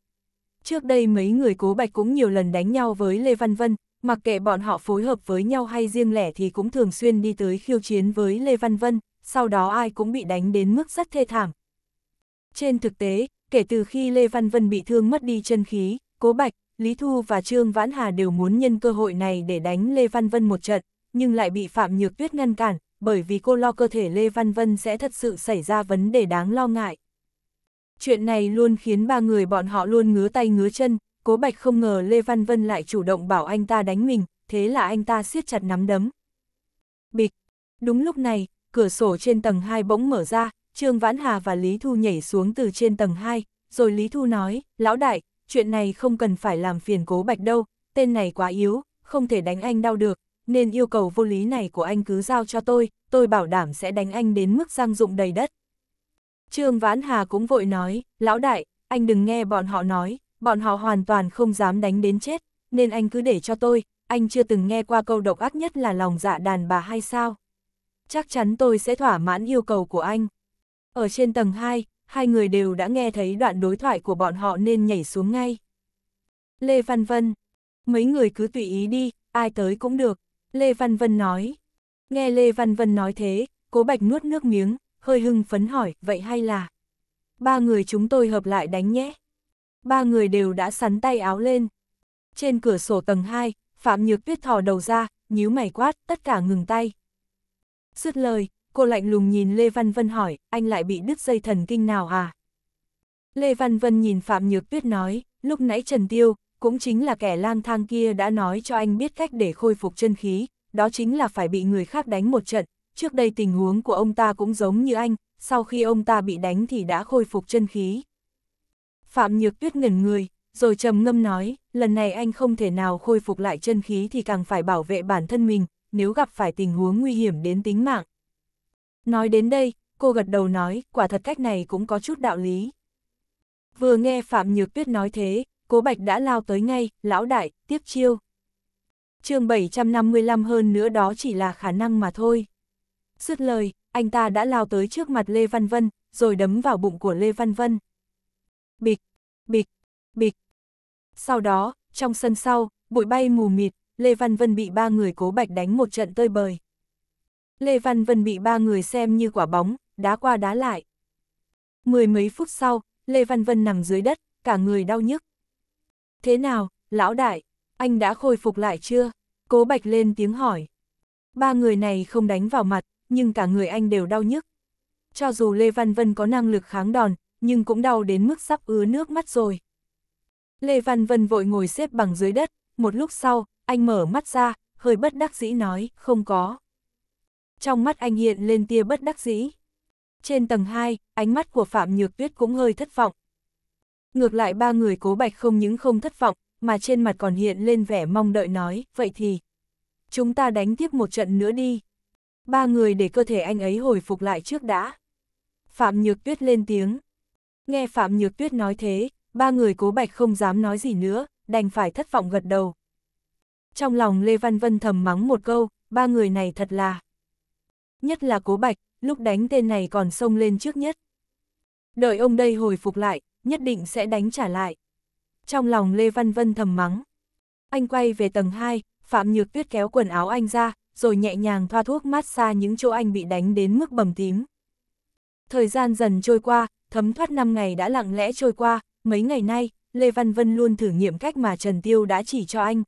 Speaker 1: Trước đây mấy người Cố Bạch cũng nhiều lần đánh nhau với Lê Văn Vân, mặc kệ bọn họ phối hợp với nhau hay riêng lẻ thì cũng thường xuyên đi tới khiêu chiến với Lê Văn Vân, sau đó ai cũng bị đánh đến mức rất thê thảm. Trên thực tế, kể từ khi Lê Văn Vân bị thương mất đi chân khí, Cố Bạch, Lý Thu và Trương Vãn Hà đều muốn nhân cơ hội này để đánh Lê Văn Vân một trận, nhưng lại bị Phạm Nhược Tuyết ngăn cản, bởi vì cô lo cơ thể Lê Văn Vân sẽ thật sự xảy ra vấn đề đáng lo ngại. Chuyện này luôn khiến ba người bọn họ luôn ngứa tay ngứa chân, cố bạch không ngờ Lê Văn Vân lại chủ động bảo anh ta đánh mình, thế là anh ta siết chặt nắm đấm. Bịch! Đúng lúc này, cửa sổ trên tầng 2 bỗng mở ra, Trương Vãn Hà và Lý Thu nhảy xuống từ trên tầng 2, rồi Lý Thu nói, lão đại, chuyện này không cần phải làm phiền cố bạch đâu, tên này quá yếu, không thể đánh anh đau được, nên yêu cầu vô lý này của anh cứ giao cho tôi, tôi bảo đảm sẽ đánh anh đến mức răng dụng đầy đất. Trương Vãn Hà cũng vội nói, lão đại, anh đừng nghe bọn họ nói, bọn họ hoàn toàn không dám đánh đến chết, nên anh cứ để cho tôi, anh chưa từng nghe qua câu độc ác nhất là lòng dạ đàn bà hay sao? Chắc chắn tôi sẽ thỏa mãn yêu cầu của anh. Ở trên tầng 2, hai người đều đã nghe thấy đoạn đối thoại của bọn họ nên nhảy xuống ngay. Lê Văn Vân, mấy người cứ tùy ý đi, ai tới cũng được, Lê Văn Vân nói. Nghe Lê Văn Vân nói thế, cố bạch nuốt nước miếng, hơi hưng phấn hỏi, vậy hay là... Ba người chúng tôi hợp lại đánh nhé. Ba người đều đã sắn tay áo lên. Trên cửa sổ tầng 2, Phạm Nhược Tuyết thò đầu ra, nhíu mày quát, tất cả ngừng tay. Dứt lời, cô lạnh lùng nhìn Lê Văn Vân hỏi, anh lại bị đứt dây thần kinh nào à? Lê Văn Vân nhìn Phạm Nhược Tuyết nói, lúc nãy Trần Tiêu, cũng chính là kẻ lang thang kia đã nói cho anh biết cách để khôi phục chân khí, đó chính là phải bị người khác đánh một trận, trước đây tình huống của ông ta cũng giống như anh, sau khi ông ta bị đánh thì đã khôi phục chân khí. Phạm Nhược Tuyết ngẩn người, rồi trầm ngâm nói, lần này anh không thể nào khôi phục lại chân khí thì càng phải bảo vệ bản thân mình, nếu gặp phải tình huống nguy hiểm đến tính mạng. Nói đến đây, cô gật đầu nói, quả thật cách này cũng có chút đạo lý. Vừa nghe Phạm Nhược Tuyết nói thế, Cố Bạch đã lao tới ngay, lão đại, tiếp chiêu. chương 755 hơn nữa đó chỉ là khả năng mà thôi. Dứt lời, anh ta đã lao tới trước mặt Lê Văn Vân, rồi đấm vào bụng của Lê Văn Vân. Bịch, bịch, bịch. Sau đó, trong sân sau, bụi bay mù mịt, Lê Văn Vân bị ba người cố bạch đánh một trận tơi bời. Lê Văn Vân bị ba người xem như quả bóng, đá qua đá lại. Mười mấy phút sau, Lê Văn Vân nằm dưới đất, cả người đau nhức. Thế nào, lão đại, anh đã khôi phục lại chưa? Cố Bạch lên tiếng hỏi. Ba người này không đánh vào mặt, nhưng cả người anh đều đau nhức. Cho dù Lê Văn Vân có năng lực kháng đòn, nhưng cũng đau đến mức sắp ứa nước mắt rồi. Lê Văn Vân vội ngồi xếp bằng dưới đất, một lúc sau, anh mở mắt ra, hơi bất đắc dĩ nói, không có. Trong mắt anh hiện lên tia bất đắc dĩ. Trên tầng 2, ánh mắt của Phạm Nhược Tuyết cũng hơi thất vọng, Ngược lại ba người cố bạch không những không thất vọng, mà trên mặt còn hiện lên vẻ mong đợi nói, vậy thì, chúng ta đánh tiếp một trận nữa đi. Ba người để cơ thể anh ấy hồi phục lại trước đã. Phạm Nhược Tuyết lên tiếng. Nghe Phạm Nhược Tuyết nói thế, ba người cố bạch không dám nói gì nữa, đành phải thất vọng gật đầu. Trong lòng Lê Văn Vân thầm mắng một câu, ba người này thật là. Nhất là cố bạch, lúc đánh tên này còn sông lên trước nhất. Đợi ông đây hồi phục lại, nhất định sẽ đánh trả lại. Trong lòng Lê Văn Vân thầm mắng. Anh quay về tầng 2, Phạm Nhược Tuyết kéo quần áo anh ra, rồi nhẹ nhàng thoa thuốc mát xa những chỗ anh bị đánh đến mức bầm tím. Thời gian dần trôi qua, thấm thoát 5 ngày đã lặng lẽ trôi qua, mấy ngày nay, Lê Văn Vân luôn thử nghiệm cách mà Trần Tiêu đã chỉ cho anh.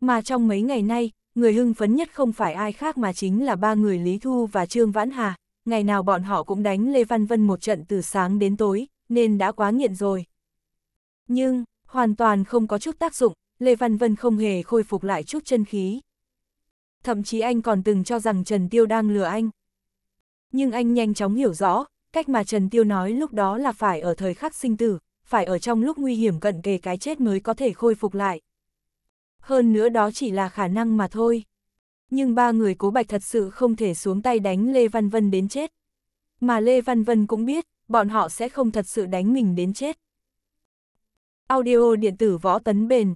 Speaker 1: Mà trong mấy ngày nay, người hưng phấn nhất không phải ai khác mà chính là ba người Lý Thu và Trương Vãn Hà, ngày nào bọn họ cũng đánh Lê Văn Vân một trận từ sáng đến tối, nên đã quá nghiện rồi. Nhưng, hoàn toàn không có chút tác dụng, Lê Văn Vân không hề khôi phục lại chút chân khí. Thậm chí anh còn từng cho rằng Trần Tiêu đang lừa anh. Nhưng anh nhanh chóng hiểu rõ, cách mà Trần Tiêu nói lúc đó là phải ở thời khắc sinh tử, phải ở trong lúc nguy hiểm cận kề cái chết mới có thể khôi phục lại. Hơn nữa đó chỉ là khả năng mà thôi. Nhưng ba người cố bạch thật sự không thể xuống tay đánh Lê Văn Vân đến chết. Mà Lê Văn Vân cũng biết, bọn họ sẽ không thật sự đánh mình đến chết. Audio điện tử võ tấn bền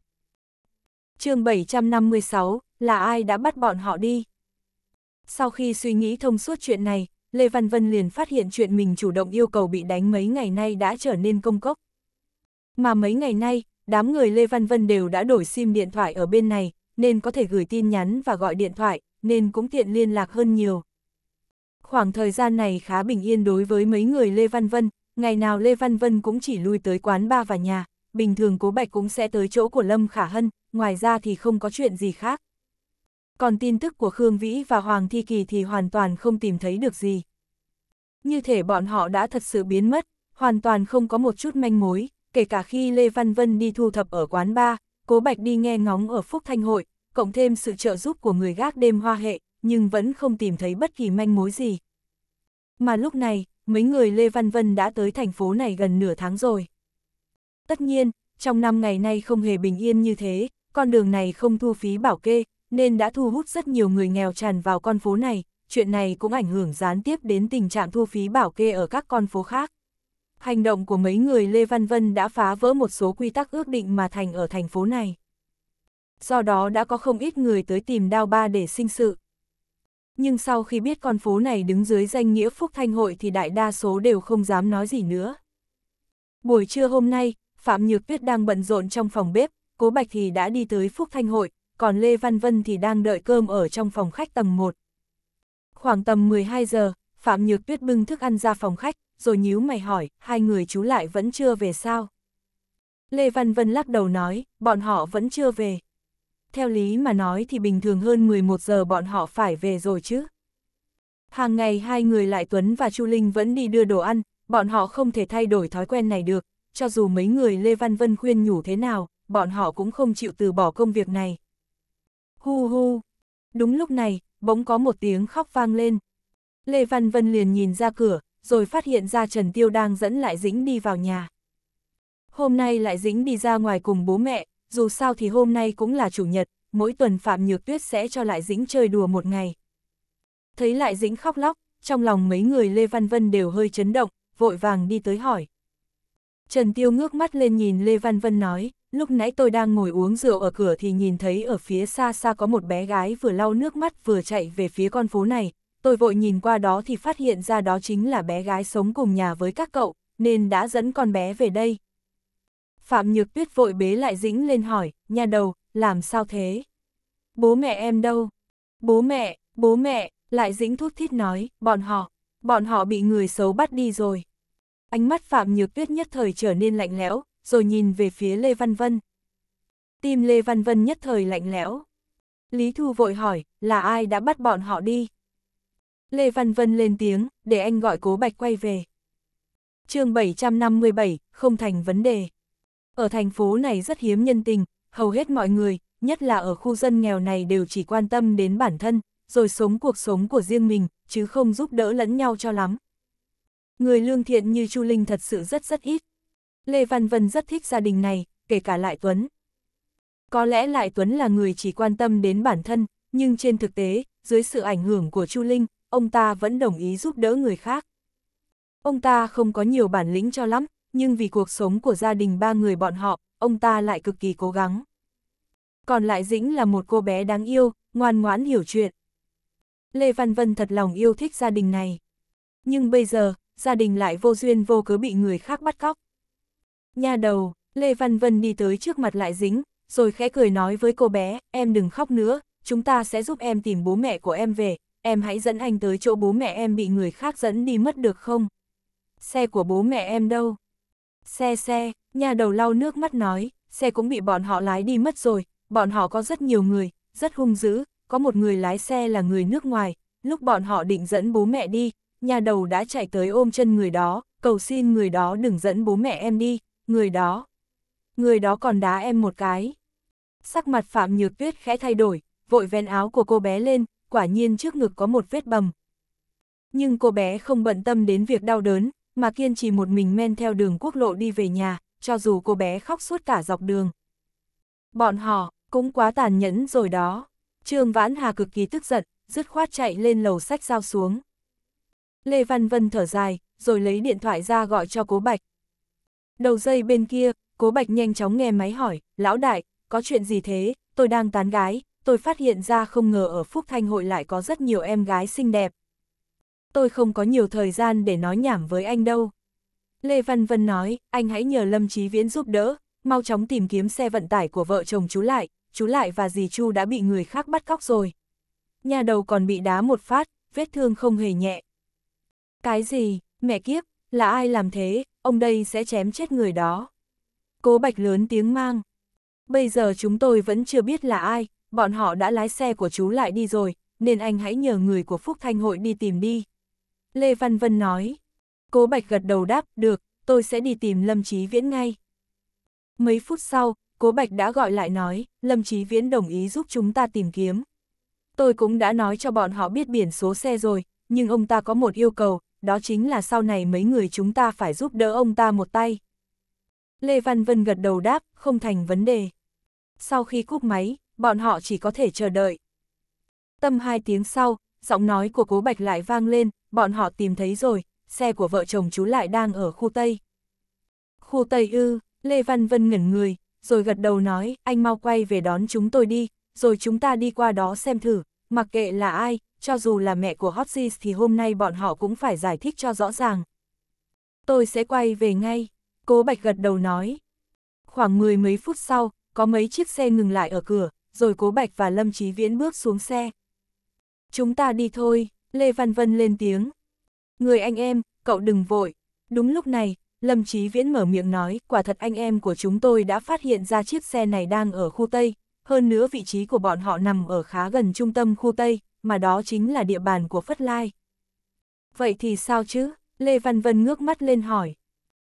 Speaker 1: chương 756, là ai đã bắt bọn họ đi? Sau khi suy nghĩ thông suốt chuyện này, Lê Văn Vân liền phát hiện chuyện mình chủ động yêu cầu bị đánh mấy ngày nay đã trở nên công cốc. Mà mấy ngày nay, đám người Lê Văn Vân đều đã đổi sim điện thoại ở bên này, nên có thể gửi tin nhắn và gọi điện thoại, nên cũng tiện liên lạc hơn nhiều. Khoảng thời gian này khá bình yên đối với mấy người Lê Văn Vân, ngày nào Lê Văn Vân cũng chỉ lui tới quán ba và nhà, bình thường Cố Bạch cũng sẽ tới chỗ của Lâm Khả Hân, ngoài ra thì không có chuyện gì khác. Còn tin tức của Khương Vĩ và Hoàng Thi Kỳ thì hoàn toàn không tìm thấy được gì. Như thể bọn họ đã thật sự biến mất, hoàn toàn không có một chút manh mối, kể cả khi Lê Văn Vân đi thu thập ở quán ba, Cố Bạch đi nghe ngóng ở Phúc Thanh Hội, cộng thêm sự trợ giúp của người gác đêm hoa hệ, nhưng vẫn không tìm thấy bất kỳ manh mối gì. Mà lúc này, mấy người Lê Văn Vân đã tới thành phố này gần nửa tháng rồi. Tất nhiên, trong năm ngày nay không hề bình yên như thế, con đường này không thu phí bảo kê, nên đã thu hút rất nhiều người nghèo tràn vào con phố này, chuyện này cũng ảnh hưởng gián tiếp đến tình trạng thu phí bảo kê ở các con phố khác. Hành động của mấy người Lê Văn Vân đã phá vỡ một số quy tắc ước định mà thành ở thành phố này. Do đó đã có không ít người tới tìm Đao Ba để sinh sự. Nhưng sau khi biết con phố này đứng dưới danh nghĩa Phúc Thanh Hội thì đại đa số đều không dám nói gì nữa. Buổi trưa hôm nay, Phạm Nhược Tuyết đang bận rộn trong phòng bếp, Cố Bạch thì đã đi tới Phúc Thanh Hội, còn Lê Văn Vân thì đang đợi cơm ở trong phòng khách tầng 1. Khoảng tầm 12 giờ, Phạm Nhược Tuyết bưng thức ăn ra phòng khách, rồi nhíu mày hỏi, hai người chú lại vẫn chưa về sao? Lê Văn Vân lắc đầu nói, bọn họ vẫn chưa về theo lý mà nói thì bình thường hơn 11 giờ bọn họ phải về rồi chứ. Hàng ngày hai người lại Tuấn và Chu Linh vẫn đi đưa đồ ăn, bọn họ không thể thay đổi thói quen này được, cho dù mấy người Lê Văn Vân khuyên nhủ thế nào, bọn họ cũng không chịu từ bỏ công việc này. Hu hu, đúng lúc này, bỗng có một tiếng khóc vang lên. Lê Văn Vân liền nhìn ra cửa, rồi phát hiện ra Trần Tiêu đang dẫn lại Dĩnh đi vào nhà. Hôm nay lại Dĩnh đi ra ngoài cùng bố mẹ, dù sao thì hôm nay cũng là chủ nhật, mỗi tuần Phạm Nhược Tuyết sẽ cho Lại Dĩnh chơi đùa một ngày. Thấy Lại Dĩnh khóc lóc, trong lòng mấy người Lê Văn Vân đều hơi chấn động, vội vàng đi tới hỏi. Trần Tiêu ngước mắt lên nhìn Lê Văn Vân nói, lúc nãy tôi đang ngồi uống rượu ở cửa thì nhìn thấy ở phía xa xa có một bé gái vừa lau nước mắt vừa chạy về phía con phố này, tôi vội nhìn qua đó thì phát hiện ra đó chính là bé gái sống cùng nhà với các cậu, nên đã dẫn con bé về đây, Phạm Nhược Tuyết vội bế lại dính lên hỏi, nhà đầu, làm sao thế? Bố mẹ em đâu? Bố mẹ, bố mẹ, lại dính thuốc thiết nói, bọn họ, bọn họ bị người xấu bắt đi rồi. Ánh mắt Phạm Nhược Tuyết nhất thời trở nên lạnh lẽo, rồi nhìn về phía Lê Văn Vân. Tim Lê Văn Vân nhất thời lạnh lẽo. Lý Thu vội hỏi, là ai đã bắt bọn họ đi? Lê Văn Vân lên tiếng, để anh gọi cố bạch quay về. chương 757, không thành vấn đề. Ở thành phố này rất hiếm nhân tình, hầu hết mọi người, nhất là ở khu dân nghèo này đều chỉ quan tâm đến bản thân, rồi sống cuộc sống của riêng mình, chứ không giúp đỡ lẫn nhau cho lắm. Người lương thiện như Chu Linh thật sự rất rất ít. Lê Văn Vân rất thích gia đình này, kể cả Lại Tuấn. Có lẽ Lại Tuấn là người chỉ quan tâm đến bản thân, nhưng trên thực tế, dưới sự ảnh hưởng của Chu Linh, ông ta vẫn đồng ý giúp đỡ người khác. Ông ta không có nhiều bản lĩnh cho lắm, nhưng vì cuộc sống của gia đình ba người bọn họ, ông ta lại cực kỳ cố gắng. Còn lại Dĩnh là một cô bé đáng yêu, ngoan ngoãn hiểu chuyện. Lê Văn Vân thật lòng yêu thích gia đình này. Nhưng bây giờ, gia đình lại vô duyên vô cớ bị người khác bắt cóc. nhà đầu, Lê Văn Vân đi tới trước mặt lại Dĩnh, rồi khẽ cười nói với cô bé, em đừng khóc nữa, chúng ta sẽ giúp em tìm bố mẹ của em về, em hãy dẫn anh tới chỗ bố mẹ em bị người khác dẫn đi mất được không? Xe của bố mẹ em đâu? Xe xe, nhà đầu lau nước mắt nói, xe cũng bị bọn họ lái đi mất rồi, bọn họ có rất nhiều người, rất hung dữ, có một người lái xe là người nước ngoài, lúc bọn họ định dẫn bố mẹ đi, nhà đầu đã chạy tới ôm chân người đó, cầu xin người đó đừng dẫn bố mẹ em đi, người đó. Người đó còn đá em một cái. Sắc mặt Phạm Nhược Tuyết khẽ thay đổi, vội ven áo của cô bé lên, quả nhiên trước ngực có một vết bầm. Nhưng cô bé không bận tâm đến việc đau đớn, mà kiên trì một mình men theo đường quốc lộ đi về nhà, cho dù cô bé khóc suốt cả dọc đường. Bọn họ, cũng quá tàn nhẫn rồi đó. Trương Vãn Hà cực kỳ tức giận, dứt khoát chạy lên lầu sách giao xuống. Lê Văn Vân thở dài, rồi lấy điện thoại ra gọi cho Cố Bạch. Đầu dây bên kia, Cố Bạch nhanh chóng nghe máy hỏi, lão đại, có chuyện gì thế, tôi đang tán gái, tôi phát hiện ra không ngờ ở Phúc Thanh hội lại có rất nhiều em gái xinh đẹp, tôi không có nhiều thời gian để nói nhảm với anh đâu. Lê Văn Vân nói, anh hãy nhờ Lâm Chí Viễn giúp đỡ, mau chóng tìm kiếm xe vận tải của vợ chồng chú lại, chú lại và dì Chu đã bị người khác bắt cóc rồi. Nhà đầu còn bị đá một phát, vết thương không hề nhẹ. Cái gì, mẹ kiếp, là ai làm thế, ông đây sẽ chém chết người đó. Cố Bạch lớn tiếng mang. Bây giờ chúng tôi vẫn chưa biết là ai, bọn họ đã lái xe của chú lại đi rồi, nên anh hãy nhờ người của Phúc Thanh Hội đi tìm đi. Lê Văn Vân nói. Cố Bạch gật đầu đáp, được, tôi sẽ đi tìm Lâm Chí Viễn ngay. Mấy phút sau, Cố Bạch đã gọi lại nói, Lâm Chí Viễn đồng ý giúp chúng ta tìm kiếm. Tôi cũng đã nói cho bọn họ biết biển số xe rồi, nhưng ông ta có một yêu cầu, đó chính là sau này mấy người chúng ta phải giúp đỡ ông ta một tay. Lê Văn Vân gật đầu đáp, không thành vấn đề. Sau khi cúp máy, bọn họ chỉ có thể chờ đợi. Tâm hai tiếng sau, giọng nói của cố Bạch lại vang lên, bọn họ tìm thấy rồi, xe của vợ chồng chú lại đang ở khu Tây. Khu Tây ư, Lê Văn Vân ngẩn người, rồi gật đầu nói, anh mau quay về đón chúng tôi đi, rồi chúng ta đi qua đó xem thử, mặc kệ là ai, cho dù là mẹ của Hotsis thì hôm nay bọn họ cũng phải giải thích cho rõ ràng. Tôi sẽ quay về ngay, cố Bạch gật đầu nói. Khoảng mười mấy phút sau, có mấy chiếc xe ngừng lại ở cửa, rồi cố Bạch và Lâm Chí Viễn bước xuống xe. Chúng ta đi thôi, Lê Văn Vân lên tiếng. Người anh em, cậu đừng vội. Đúng lúc này, Lâm Chí Viễn mở miệng nói, quả thật anh em của chúng tôi đã phát hiện ra chiếc xe này đang ở khu Tây, hơn nữa vị trí của bọn họ nằm ở khá gần trung tâm khu Tây, mà đó chính là địa bàn của Phất Lai. Vậy thì sao chứ? Lê Văn Vân ngước mắt lên hỏi.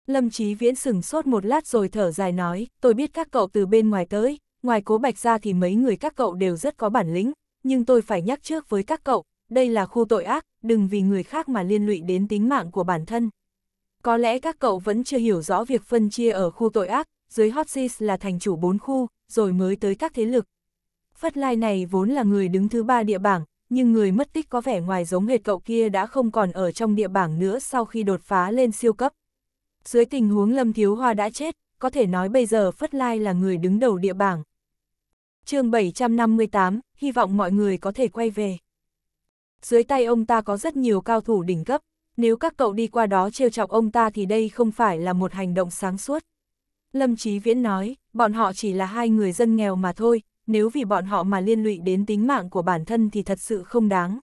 Speaker 1: Lâm Chí Viễn sừng sốt một lát rồi thở dài nói, tôi biết các cậu từ bên ngoài tới, ngoài cố bạch ra thì mấy người các cậu đều rất có bản lĩnh, nhưng tôi phải nhắc trước với các cậu, đây là khu tội ác, đừng vì người khác mà liên lụy đến tính mạng của bản thân. Có lẽ các cậu vẫn chưa hiểu rõ việc phân chia ở khu tội ác, dưới Hot Seas là thành chủ bốn khu, rồi mới tới các thế lực. Phất Lai này vốn là người đứng thứ ba địa bảng, nhưng người mất tích có vẻ ngoài giống hệt cậu kia đã không còn ở trong địa bảng nữa sau khi đột phá lên siêu cấp. Dưới tình huống Lâm Thiếu Hoa đã chết, có thể nói bây giờ Phất Lai là người đứng đầu địa bảng chương 758, hy vọng mọi người có thể quay về. Dưới tay ông ta có rất nhiều cao thủ đỉnh cấp, nếu các cậu đi qua đó trêu chọc ông ta thì đây không phải là một hành động sáng suốt. Lâm Chí Viễn nói, bọn họ chỉ là hai người dân nghèo mà thôi, nếu vì bọn họ mà liên lụy đến tính mạng của bản thân thì thật sự không đáng.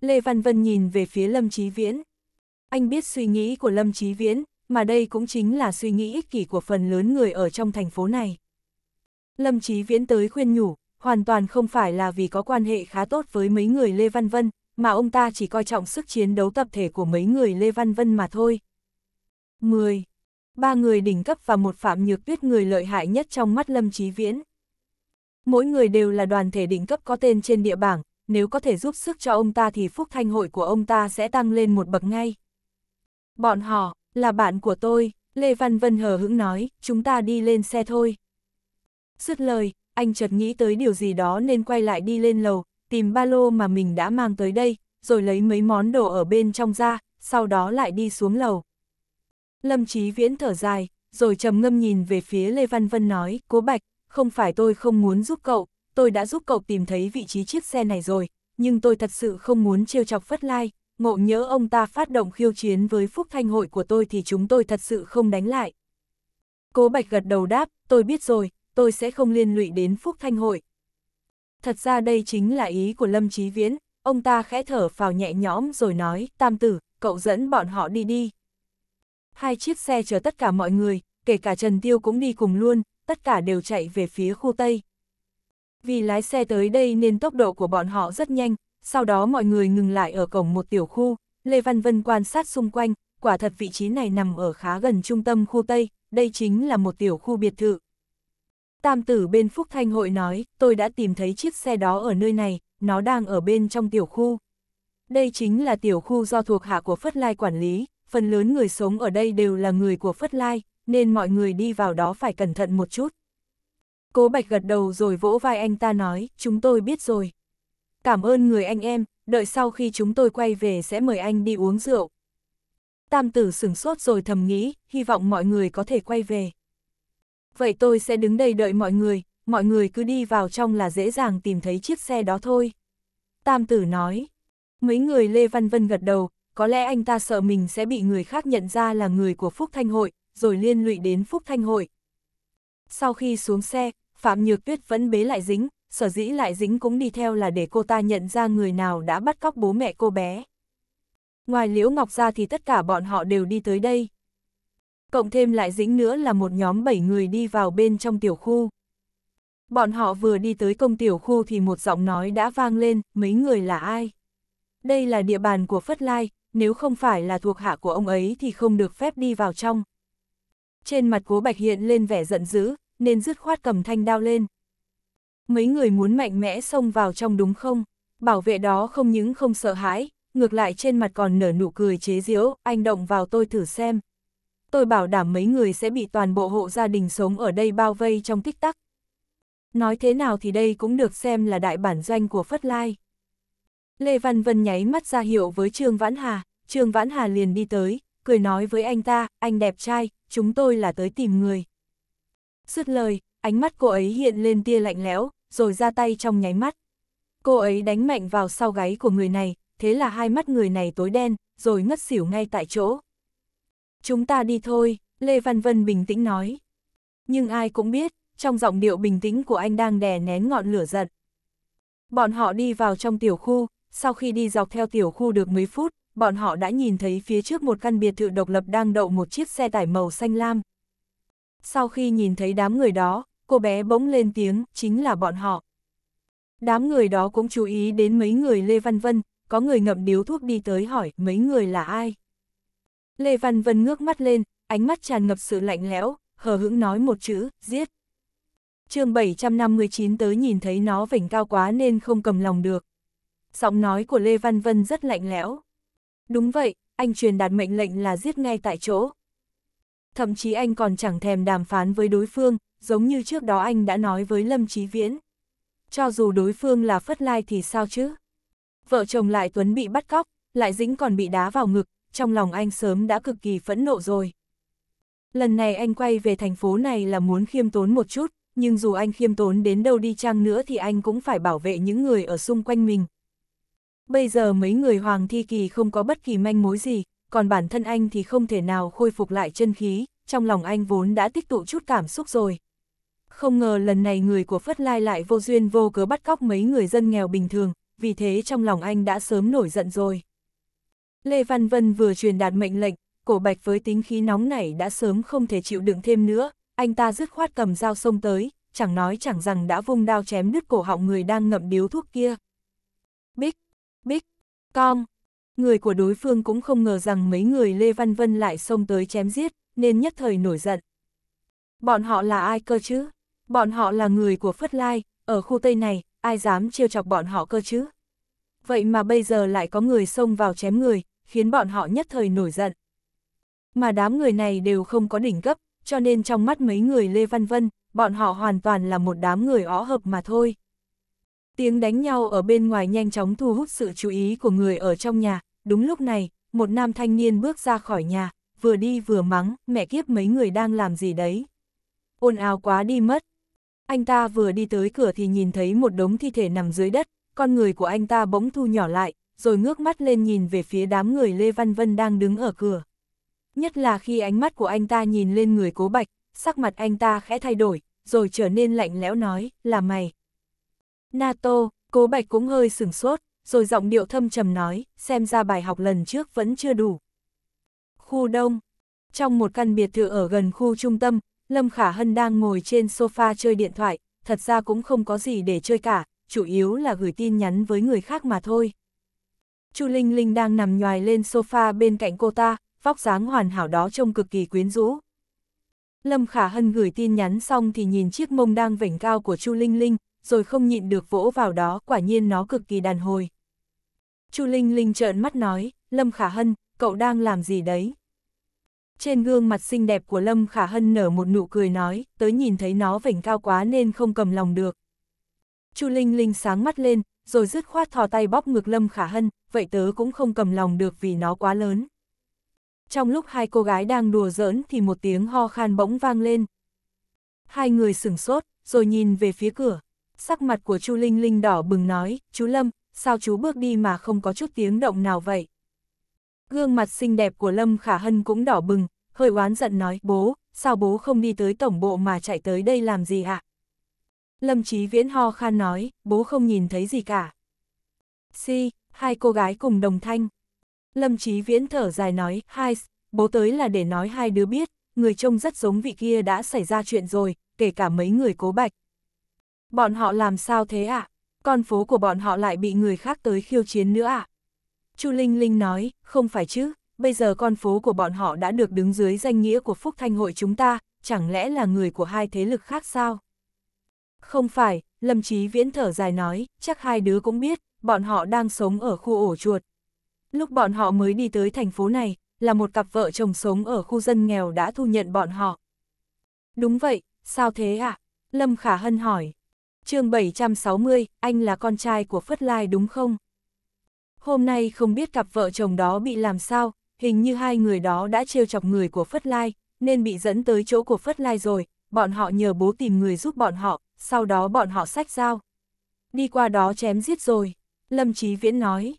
Speaker 1: Lê Văn Vân nhìn về phía Lâm Chí Viễn. Anh biết suy nghĩ của Lâm Chí Viễn, mà đây cũng chính là suy nghĩ ích kỷ của phần lớn người ở trong thành phố này. Lâm Chí Viễn tới khuyên nhủ, hoàn toàn không phải là vì có quan hệ khá tốt với mấy người Lê Văn Vân, mà ông ta chỉ coi trọng sức chiến đấu tập thể của mấy người Lê Văn Vân mà thôi. 10. Ba người đỉnh cấp và một phạm nhược tuyết người lợi hại nhất trong mắt Lâm Chí Viễn. Mỗi người đều là đoàn thể đỉnh cấp có tên trên địa bảng, nếu có thể giúp sức cho ông ta thì phúc thanh hội của ông ta sẽ tăng lên một bậc ngay. Bọn họ, là bạn của tôi, Lê Văn Vân hờ hững nói, chúng ta đi lên xe thôi. Dứt lời, anh chợt nghĩ tới điều gì đó nên quay lại đi lên lầu, tìm ba lô mà mình đã mang tới đây, rồi lấy mấy món đồ ở bên trong ra, sau đó lại đi xuống lầu. Lâm Chí Viễn thở dài, rồi trầm ngâm nhìn về phía Lê Văn Vân nói, Cố Bạch, không phải tôi không muốn giúp cậu, tôi đã giúp cậu tìm thấy vị trí chiếc xe này rồi, nhưng tôi thật sự không muốn trêu chọc Phất Lai, ngộ nhớ ông ta phát động khiêu chiến với Phúc Thanh hội của tôi thì chúng tôi thật sự không đánh lại. Cố Bạch gật đầu đáp, tôi biết rồi, tôi sẽ không liên lụy đến Phúc Thanh Hội. Thật ra đây chính là ý của Lâm Chí Viễn, ông ta khẽ thở phào nhẹ nhõm rồi nói, tam tử, cậu dẫn bọn họ đi đi. Hai chiếc xe chở tất cả mọi người, kể cả Trần Tiêu cũng đi cùng luôn, tất cả đều chạy về phía khu Tây. Vì lái xe tới đây nên tốc độ của bọn họ rất nhanh, sau đó mọi người ngừng lại ở cổng một tiểu khu, Lê Văn Vân quan sát xung quanh, quả thật vị trí này nằm ở khá gần trung tâm khu Tây, đây chính là một tiểu khu biệt thự. Tam tử bên Phúc Thanh hội nói, tôi đã tìm thấy chiếc xe đó ở nơi này, nó đang ở bên trong tiểu khu. Đây chính là tiểu khu do thuộc hạ của Phất Lai quản lý, phần lớn người sống ở đây đều là người của Phất Lai, nên mọi người đi vào đó phải cẩn thận một chút. Cố Bạch gật đầu rồi vỗ vai anh ta nói, chúng tôi biết rồi. Cảm ơn người anh em, đợi sau khi chúng tôi quay về sẽ mời anh đi uống rượu. Tam tử sửng sốt rồi thầm nghĩ, hy vọng mọi người có thể quay về vậy tôi sẽ đứng đây đợi mọi người, mọi người cứ đi vào trong là dễ dàng tìm thấy chiếc xe đó thôi. Tam tử nói, mấy người Lê Văn Vân gật đầu, có lẽ anh ta sợ mình sẽ bị người khác nhận ra là người của Phúc Thanh Hội, rồi liên lụy đến Phúc Thanh Hội. Sau khi xuống xe, Phạm Nhược Tuyết vẫn bế lại dính, sở dĩ lại dính cũng đi theo là để cô ta nhận ra người nào đã bắt cóc bố mẹ cô bé. Ngoài Liễu Ngọc ra thì tất cả bọn họ đều đi tới đây, cộng thêm lại dính nữa là một nhóm 7 người đi vào bên trong tiểu khu. Bọn họ vừa đi tới công tiểu khu thì một giọng nói đã vang lên, mấy người là ai? Đây là địa bàn của Phất Lai, nếu không phải là thuộc hạ của ông ấy thì không được phép đi vào trong. Trên mặt cố bạch hiện lên vẻ giận dữ, nên dứt khoát cầm thanh đao lên. Mấy người muốn mạnh mẽ xông vào trong đúng không? Bảo vệ đó không những không sợ hãi, ngược lại trên mặt còn nở nụ cười chế giễu, anh động vào tôi thử xem, tôi bảo đảm mấy người sẽ bị toàn bộ hộ gia đình sống ở đây bao vây trong tích tắc. Nói thế nào thì đây cũng được xem là đại bản doanh của Phất Lai. Lê Văn Vân nháy mắt ra hiệu với Trương Vãn Hà, Trương Vãn Hà liền đi tới, cười nói với anh ta, anh đẹp trai, chúng tôi là tới tìm người. Dứt lời, ánh mắt cô ấy hiện lên tia lạnh lẽo, rồi ra tay trong nháy mắt. Cô ấy đánh mạnh vào sau gáy của người này, thế là hai mắt người này tối đen, rồi ngất xỉu ngay tại chỗ. Chúng ta đi thôi, Lê Văn Vân bình tĩnh nói. Nhưng ai cũng biết, trong giọng điệu bình tĩnh của anh đang đè nén ngọn lửa giận. Bọn họ đi vào trong tiểu khu, sau khi đi dọc theo tiểu khu được mấy phút, bọn họ đã nhìn thấy phía trước một căn biệt thự độc lập đang đậu một chiếc xe tải màu xanh lam. Sau khi nhìn thấy đám người đó, cô bé bỗng lên tiếng, chính là bọn họ. Đám người đó cũng chú ý đến mấy người Lê Văn Vân, có người ngậm điếu thuốc đi tới hỏi mấy người là ai. Lê Văn Vân ngước mắt lên, ánh mắt tràn ngập sự lạnh lẽo, hờ hững nói một chữ, giết. chương 759 tới nhìn thấy nó vảnh cao quá nên không cầm lòng được. Giọng nói của Lê Văn Vân rất lạnh lẽo. Đúng vậy, anh truyền đạt mệnh lệnh là giết ngay tại chỗ. Thậm chí anh còn chẳng thèm đàm phán với đối phương, giống như trước đó anh đã nói với Lâm Chí Viễn. Cho dù đối phương là phất lai thì sao chứ? Vợ chồng lại Tuấn bị bắt cóc, lại dính còn bị đá vào ngực, trong lòng anh sớm đã cực kỳ phẫn nộ rồi. Lần này anh quay về thành phố này là muốn khiêm tốn một chút, nhưng dù anh khiêm tốn đến đâu đi chăng nữa thì anh cũng phải bảo vệ những người ở xung quanh mình. Bây giờ mấy người Hoàng Thi Kỳ không có bất kỳ manh mối gì, còn bản thân anh thì không thể nào khôi phục lại chân khí, trong lòng anh vốn đã tích tụ chút cảm xúc rồi. Không ngờ lần này người của Phất Lai lại vô duyên vô cớ bắt cóc mấy người dân nghèo bình thường, vì thế trong lòng anh đã sớm nổi giận rồi. Lê Văn Vân vừa truyền đạt mệnh lệnh, cổ bạch với tính khí nóng nảy đã sớm không thể chịu đựng thêm nữa, anh ta dứt khoát cầm dao xông tới, chẳng nói chẳng rằng đã vung đao chém đứt cổ họng người đang ngậm điếu thuốc kia. Bích, bích, cong. Người của đối phương cũng không ngờ rằng mấy người Lê Văn Vân lại xông tới chém giết, nên nhất thời nổi giận. Bọn họ là ai cơ chứ? Bọn họ là người của Phất Lai, ở khu Tây này, ai dám trêu chọc bọn họ cơ chứ? Vậy mà bây giờ lại có người xông vào chém người, khiến bọn họ nhất thời nổi giận. Mà đám người này đều không có đỉnh cấp, cho nên trong mắt mấy người Lê Văn Vân, bọn họ hoàn toàn là một đám người ó hợp mà thôi. Tiếng đánh nhau ở bên ngoài nhanh chóng thu hút sự chú ý của người ở trong nhà, đúng lúc này, một nam thanh niên bước ra khỏi nhà, vừa đi vừa mắng, mẹ kiếp mấy người đang làm gì đấy. Ôn ào quá đi mất. Anh ta vừa đi tới cửa thì nhìn thấy một đống thi thể nằm dưới đất, con người của anh ta bỗng thu nhỏ lại, rồi ngước mắt lên nhìn về phía đám người Lê Văn Vân đang đứng ở cửa. Nhất là khi ánh mắt của anh ta nhìn lên người cố bạch, sắc mặt anh ta khẽ thay đổi, rồi trở nên lạnh lẽo nói, là mày. NATO, cố bạch cũng hơi sửng sốt, rồi giọng điệu thâm trầm nói, xem ra bài học lần trước vẫn chưa đủ. Khu Đông Trong một căn biệt thự ở gần khu trung tâm, Lâm Khả Hân đang ngồi trên sofa chơi điện thoại, thật ra cũng không có gì để chơi cả, chủ yếu là gửi tin nhắn với người khác mà thôi. Chu Linh Linh đang nằm nhoài lên sofa bên cạnh cô ta, vóc dáng hoàn hảo đó trông cực kỳ quyến rũ. Lâm Khả Hân gửi tin nhắn xong thì nhìn chiếc mông đang vểnh cao của Chu Linh Linh, rồi không nhịn được vỗ vào đó, quả nhiên nó cực kỳ đàn hồi. Chu Linh Linh trợn mắt nói, Lâm Khả Hân, cậu đang làm gì đấy? Trên gương mặt xinh đẹp của Lâm Khả Hân nở một nụ cười nói, tới nhìn thấy nó vểnh cao quá nên không cầm lòng được. Chu Linh Linh sáng mắt lên, rồi dứt khoát thò tay bóp ngực Lâm Khả Hân, vậy tớ cũng không cầm lòng được vì nó quá lớn. Trong lúc hai cô gái đang đùa giỡn thì một tiếng ho khan bỗng vang lên. Hai người sửng sốt, rồi nhìn về phía cửa. Sắc mặt của Chu Linh Linh đỏ bừng nói, chú Lâm, sao chú bước đi mà không có chút tiếng động nào vậy? Gương mặt xinh đẹp của Lâm Khả Hân cũng đỏ bừng, hơi oán giận nói, bố, sao bố không đi tới tổng bộ mà chạy tới đây làm gì ạ? À? Lâm Chí Viễn ho khan nói, bố không nhìn thấy gì cả. Si, hai cô gái cùng đồng thanh. Lâm Chí Viễn thở dài nói, hai, bố tới là để nói hai đứa biết, người trông rất giống vị kia đã xảy ra chuyện rồi, kể cả mấy người cố bạch. Bọn họ làm sao thế ạ? À? Con phố của bọn họ lại bị người khác tới khiêu chiến nữa ạ? À? Chu Linh Linh nói, không phải chứ, bây giờ con phố của bọn họ đã được đứng dưới danh nghĩa của Phúc Thanh hội chúng ta, chẳng lẽ là người của hai thế lực khác sao? Không phải, Lâm Chí Viễn thở dài nói, chắc hai đứa cũng biết, bọn họ đang sống ở khu ổ chuột. Lúc bọn họ mới đi tới thành phố này, là một cặp vợ chồng sống ở khu dân nghèo đã thu nhận bọn họ. Đúng vậy, sao thế ạ? À? Lâm Khả Hân hỏi. chương 760, anh là con trai của Phất Lai đúng không? Hôm nay không biết cặp vợ chồng đó bị làm sao, hình như hai người đó đã trêu chọc người của Phất Lai, nên bị dẫn tới chỗ của Phất Lai rồi, bọn họ nhờ bố tìm người giúp bọn họ, sau đó bọn họ sách dao. Đi qua đó chém giết rồi, Lâm Chí Viễn nói.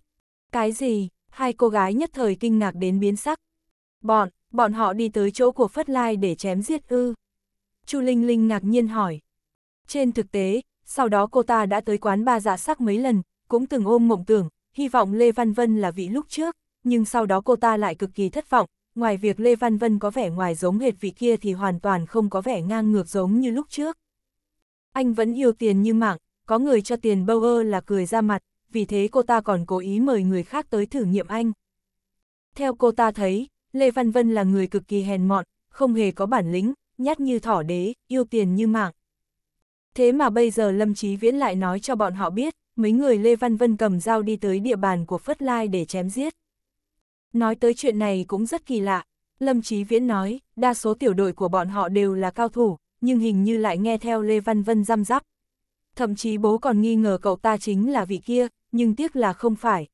Speaker 1: Cái gì, hai cô gái nhất thời kinh ngạc đến biến sắc. Bọn, bọn họ đi tới chỗ của Phất Lai để chém giết ư. Chu Linh Linh ngạc nhiên hỏi. Trên thực tế, sau đó cô ta đã tới quán ba dạ sắc mấy lần, cũng từng ôm mộng tưởng, hy vọng Lê Văn Vân là vị lúc trước, nhưng sau đó cô ta lại cực kỳ thất vọng, ngoài việc Lê Văn Vân có vẻ ngoài giống hệt vị kia thì hoàn toàn không có vẻ ngang ngược giống như lúc trước. Anh vẫn yêu tiền như mạng, có người cho tiền Bauer là cười ra mặt, vì thế cô ta còn cố ý mời người khác tới thử nghiệm anh. Theo cô ta thấy, Lê Văn Vân là người cực kỳ hèn mọn, không hề có bản lĩnh, nhát như thỏ đế, yêu tiền như mạng. Thế mà bây giờ Lâm Chí Viễn lại nói cho bọn họ biết, mấy người Lê Văn Vân cầm dao đi tới địa bàn của Phất Lai để chém giết. Nói tới chuyện này cũng rất kỳ lạ, Lâm Chí Viễn nói, đa số tiểu đội của bọn họ đều là cao thủ, nhưng hình như lại nghe theo Lê Văn Vân răm rắp. Thậm chí bố còn nghi ngờ cậu ta chính là vị kia, nhưng tiếc là không phải.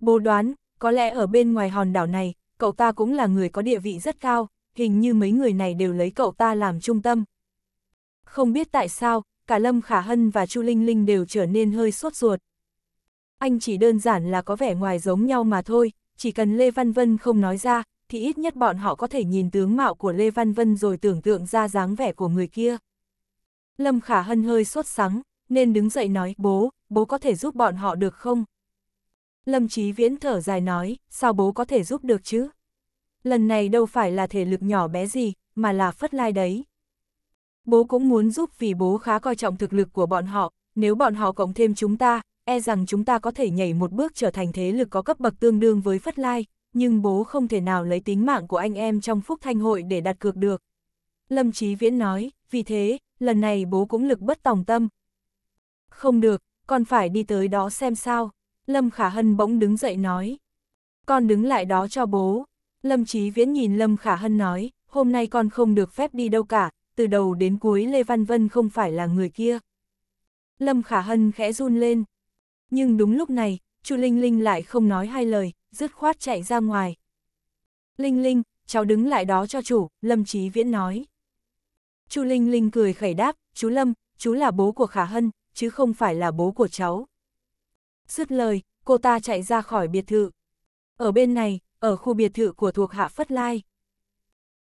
Speaker 1: Bố đoán, có lẽ ở bên ngoài hòn đảo này, cậu ta cũng là người có địa vị rất cao, hình như mấy người này đều lấy cậu ta làm trung tâm. Không biết tại sao, cả Lâm Khả Hân và Chu Linh Linh đều trở nên hơi sốt ruột. Anh chỉ đơn giản là có vẻ ngoài giống nhau mà thôi, chỉ cần Lê Văn Vân không nói ra, thì ít nhất bọn họ có thể nhìn tướng mạo của Lê Văn Vân rồi tưởng tượng ra dáng vẻ của người kia. Lâm Khả Hân hơi sốt sắng, nên đứng dậy nói, bố, bố có thể giúp bọn họ được không? Lâm Chí Viễn thở dài nói, sao bố có thể giúp được chứ? Lần này đâu phải là thể lực nhỏ bé gì, mà là phất lai đấy. Bố cũng muốn giúp vì bố khá coi trọng thực lực của bọn họ, nếu bọn họ cộng thêm chúng ta, e rằng chúng ta có thể nhảy một bước trở thành thế lực có cấp bậc tương đương với phất lai, nhưng bố không thể nào lấy tính mạng của anh em trong phúc thanh hội để đặt cược được. Lâm Chí Viễn nói, vì thế, lần này bố cũng lực bất tòng tâm. Không được, con phải đi tới đó xem sao. Lâm Khả Hân bỗng đứng dậy nói. Con đứng lại đó cho bố. Lâm Chí Viễn nhìn Lâm Khả Hân nói, hôm nay con không được phép đi đâu cả, từ đầu đến cuối Lê Văn Vân không phải là người kia. Lâm Khả Hân khẽ run lên. Nhưng đúng lúc này, Chu Linh Linh lại không nói hai lời, dứt khoát chạy ra ngoài. Linh Linh, cháu đứng lại đó cho chủ, Lâm Chí Viễn nói. Chu Linh Linh cười khẩy đáp, chú Lâm, chú là bố của Khả Hân, chứ không phải là bố của cháu. Dứt lời, cô ta chạy ra khỏi biệt thự. Ở bên này, ở khu biệt thự của thuộc hạ Phất Lai.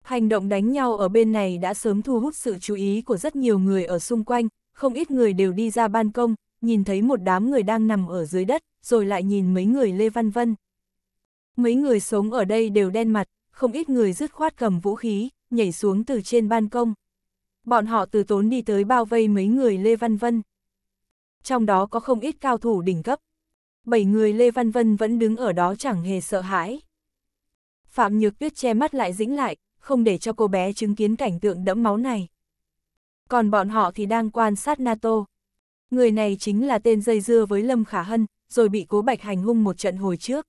Speaker 1: Hành động đánh nhau ở bên này đã sớm thu hút sự chú ý của rất nhiều người ở xung quanh, không ít người đều đi ra ban công, nhìn thấy một đám người đang nằm ở dưới đất, rồi lại nhìn mấy người Lê Văn Vân. Mấy người sống ở đây đều đen mặt, không ít người dứt khoát cầm vũ khí, nhảy xuống từ trên ban công. Bọn họ từ tốn đi tới bao vây mấy người Lê Văn Vân. Trong đó có không ít cao thủ đỉnh cấp. Bảy người Lê Văn Vân vẫn đứng ở đó chẳng hề sợ hãi. Phạm Nhược Tuyết che mắt lại dĩnh lại, không để cho cô bé chứng kiến cảnh tượng đẫm máu này. Còn bọn họ thì đang quan sát NATO. Người này chính là tên dây dưa với Lâm Khả Hân, rồi bị cố Bạch hành hung một trận hồi trước.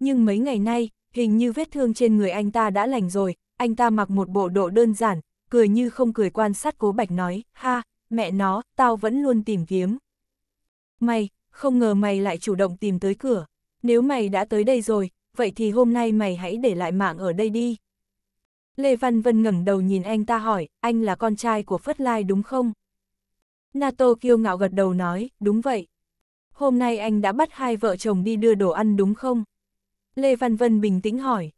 Speaker 1: Nhưng mấy ngày nay, hình như vết thương trên người anh ta đã lành rồi, anh ta mặc một bộ độ đơn giản, cười như không cười quan sát cố bạch nói, ha, mẹ nó, tao vẫn luôn tìm kiếm. Mày, không ngờ mày lại chủ động tìm tới cửa, nếu mày đã tới đây rồi, vậy thì hôm nay mày hãy để lại mạng ở đây đi. Lê Văn Vân ngẩng đầu nhìn anh ta hỏi, anh là con trai của Phất Lai đúng không? Nato kiêu ngạo gật đầu nói, đúng vậy. Hôm nay anh đã bắt hai vợ chồng đi đưa đồ ăn đúng không? Lê Văn Vân bình tĩnh hỏi.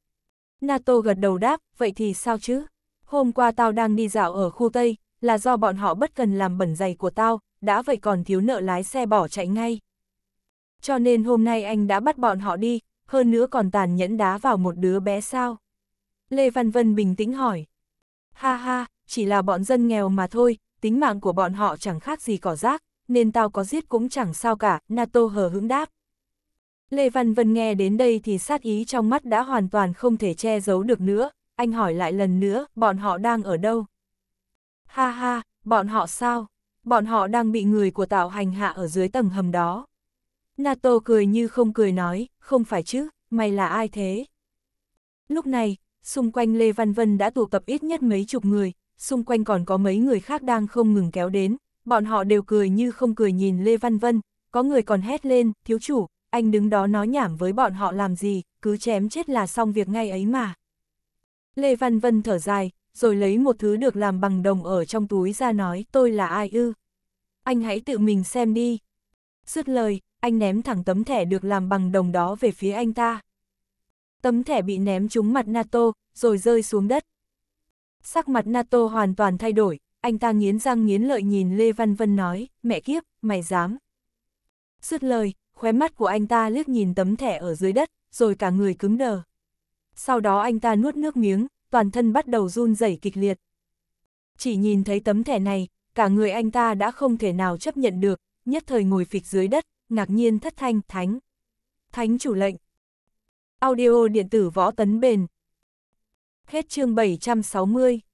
Speaker 1: Nato gật đầu đáp, vậy thì sao chứ? Hôm qua tao đang đi dạo ở khu Tây, là do bọn họ bất cần làm bẩn giày của tao, đã vậy còn thiếu nợ lái xe bỏ chạy ngay. Cho nên hôm nay anh đã bắt bọn họ đi, hơn nữa còn tàn nhẫn đá vào một đứa bé sao? Lê Văn Vân bình tĩnh hỏi. Ha ha, chỉ là bọn dân nghèo mà thôi, tính mạng của bọn họ chẳng khác gì cỏ rác, nên tao có giết cũng chẳng sao cả, Nato hờ hững đáp. Lê Văn Vân nghe đến đây thì sát ý trong mắt đã hoàn toàn không thể che giấu được nữa, anh hỏi lại lần nữa, bọn họ đang ở đâu? Ha ha, bọn họ sao? Bọn họ đang bị người của tạo hành hạ ở dưới tầng hầm đó. Nato cười như không cười nói, không phải chứ, mày là ai thế? Lúc này, xung quanh Lê Văn Vân đã tụ tập ít nhất mấy chục người, xung quanh còn có mấy người khác đang không ngừng kéo đến, bọn họ đều cười như không cười nhìn Lê Văn Vân, có người còn hét lên, thiếu chủ, anh đứng đó nói nhảm với bọn họ làm gì, cứ chém chết là xong việc ngay ấy mà. Lê Văn Vân thở dài, rồi lấy một thứ được làm bằng đồng ở trong túi ra nói tôi là ai ư. Anh hãy tự mình xem đi. Dứt lời, anh ném thẳng tấm thẻ được làm bằng đồng đó về phía anh ta. Tấm thẻ bị ném trúng mặt Nato, rồi rơi xuống đất. Sắc mặt Nato hoàn toàn thay đổi, anh ta nghiến răng nghiến lợi nhìn Lê Văn Vân nói, mẹ kiếp, mày dám. Dứt lời, khóe mắt của anh ta liếc nhìn tấm thẻ ở dưới đất, rồi cả người cứng đờ. Sau đó anh ta nuốt nước miếng, toàn thân bắt đầu run rẩy kịch liệt. Chỉ nhìn thấy tấm thẻ này, cả người anh ta đã không thể nào chấp nhận được, nhất thời ngồi phịch dưới đất, ngạc nhiên thất thanh, thánh. Thánh chủ lệnh. Audio điện tử võ tấn bền. Hết chương 760.